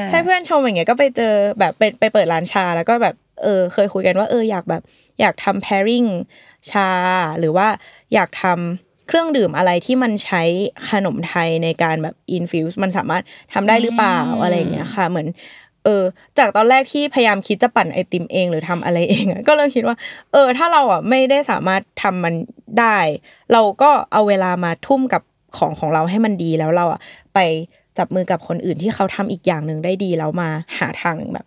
ใช่เพื่อนชมอย่างเงี้ยก็ไปเจอแบบไปไปเปิดร้านชา แล้วก็แบบเออเคยคุยกันว่าเอออยากแบบอยากทำ pairing ชา หรือว่าอยากทำเครื่องดื่มอะไรที่มันใช้ขนมไทยในการแบบอินฟิวส์มันสามารถทำได้หรือเปล่าอะไรเงี้ยค่ะเหมือน เออ จากตอนแรกที่พยายามคิดจะปั่นไอติมเอง หรือทำอะไรเองก็เริ่มคิดว่า เออ ถ้าเราอ่ะไม่ได้สามารถทำมันได้ เราก็เอาเวลามาทุ่มกับของของเราให้มันดีแล้วเราอ่ะไปจับมือกับคนอื่นที่เขาทำอีกอย่างหนึ่งได้ดีแล้วมาหาทางแบบ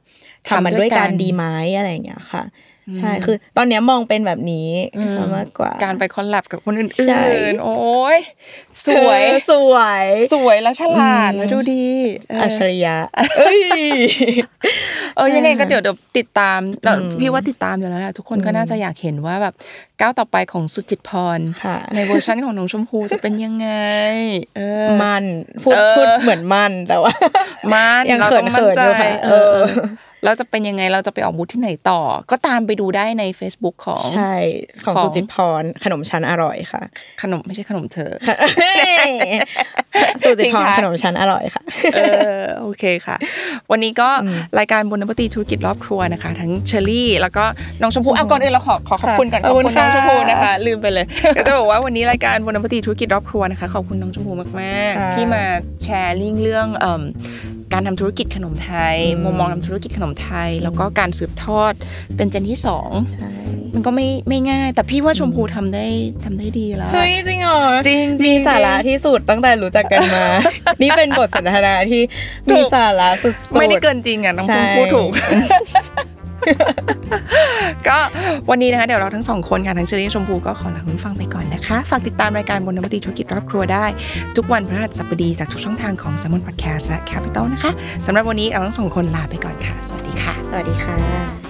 ทำมันด้วยกันดีไหมอะไรเงี้ยค่ะใช่คือตอนเนี้ยมองเป็นแบบนี้มากกว่าการไปคอลแลบกับคนอื่นๆโอ้ยสวยสวยสวยแล้วฉลาดแล้วดูดีอัจฉริยะเอ้ยเออยังไงก็เดี๋ยวเดี๋ยวติดตามพี่ว่าติดตามอยู่แล้วแหละทุกคนก็น่าจะอยากเห็นว่าแบบก้าวต่อไปของสุจิตพรในเวอร์ชันของนงชมพูจะเป็นยังไง เออมันพูดพูดเหมือนมันแต่ว่ามันยังเขินเขินอยู่ค่ะเออเราจะเป็นยังไงเราจะไปออกบูธที่ไหนต่อ ก็ตามไปดูได้ใน Facebook ของใช่ของสุจิตพรขนมชั้นอร่อยค่ะ ขนมไม่ใช่ขนมเธอสูรสิพรขนมชั้นอร่อยค่ะโอเคค่ะ วันนี้ก็รายการบุญนปตีธุรกิจรอบครัวนะคะ ทั้งเชอรี่แล้วก็น้องชมพู่เอาก่อนอื่นเราขอขอขอบคุณก่อนขอบคุณน้องชมพู่นะคะลืมไปเลยก็จะบอกว่าวันนี้รายการบุญนปตีธุรกิจรอบครัวนะคะขอบคุณน้องชมพู่มากๆ ที่มาแชร์ลิงเรื่องการทำธุรกิจขนมไทยมุมมองทำธุรกิจขนมไทย แล้วก็การสืบทอดเป็นเจนที่สองมันก็ไม่ไม่ง่าย แต่พี่ว่าชมพูทำได้ทำได้ดีแล้วเฮ้ยจริงเหรอจริงจริงาระที่สุดตั้งแต่รู้จักกันมา นี่เป็นบทสนทนาที่มีสาระสุดๆ ไม่ได้เกินจริงอ่ะน้องพู่ดถูก ก็วันนี้นะคะ เดี๋ยวเราทั้งสองคนค่ะทั้งเชอรี่ชมพูก็ขอลาคุณฟังไปก่อนนะคะ ฝากติดตามรายการบนนวัติธุรกิจรอบครัวได้ ทุกวันพฤหัสบดีจากทุกช่องทางของ s ม m o n Podcast และแคปิตอลนะคะสำหรับวันนี้เราทั้งสองคนลาไปก่อนค่ะ สวัสดีค่ะ สวัสดีค่ะ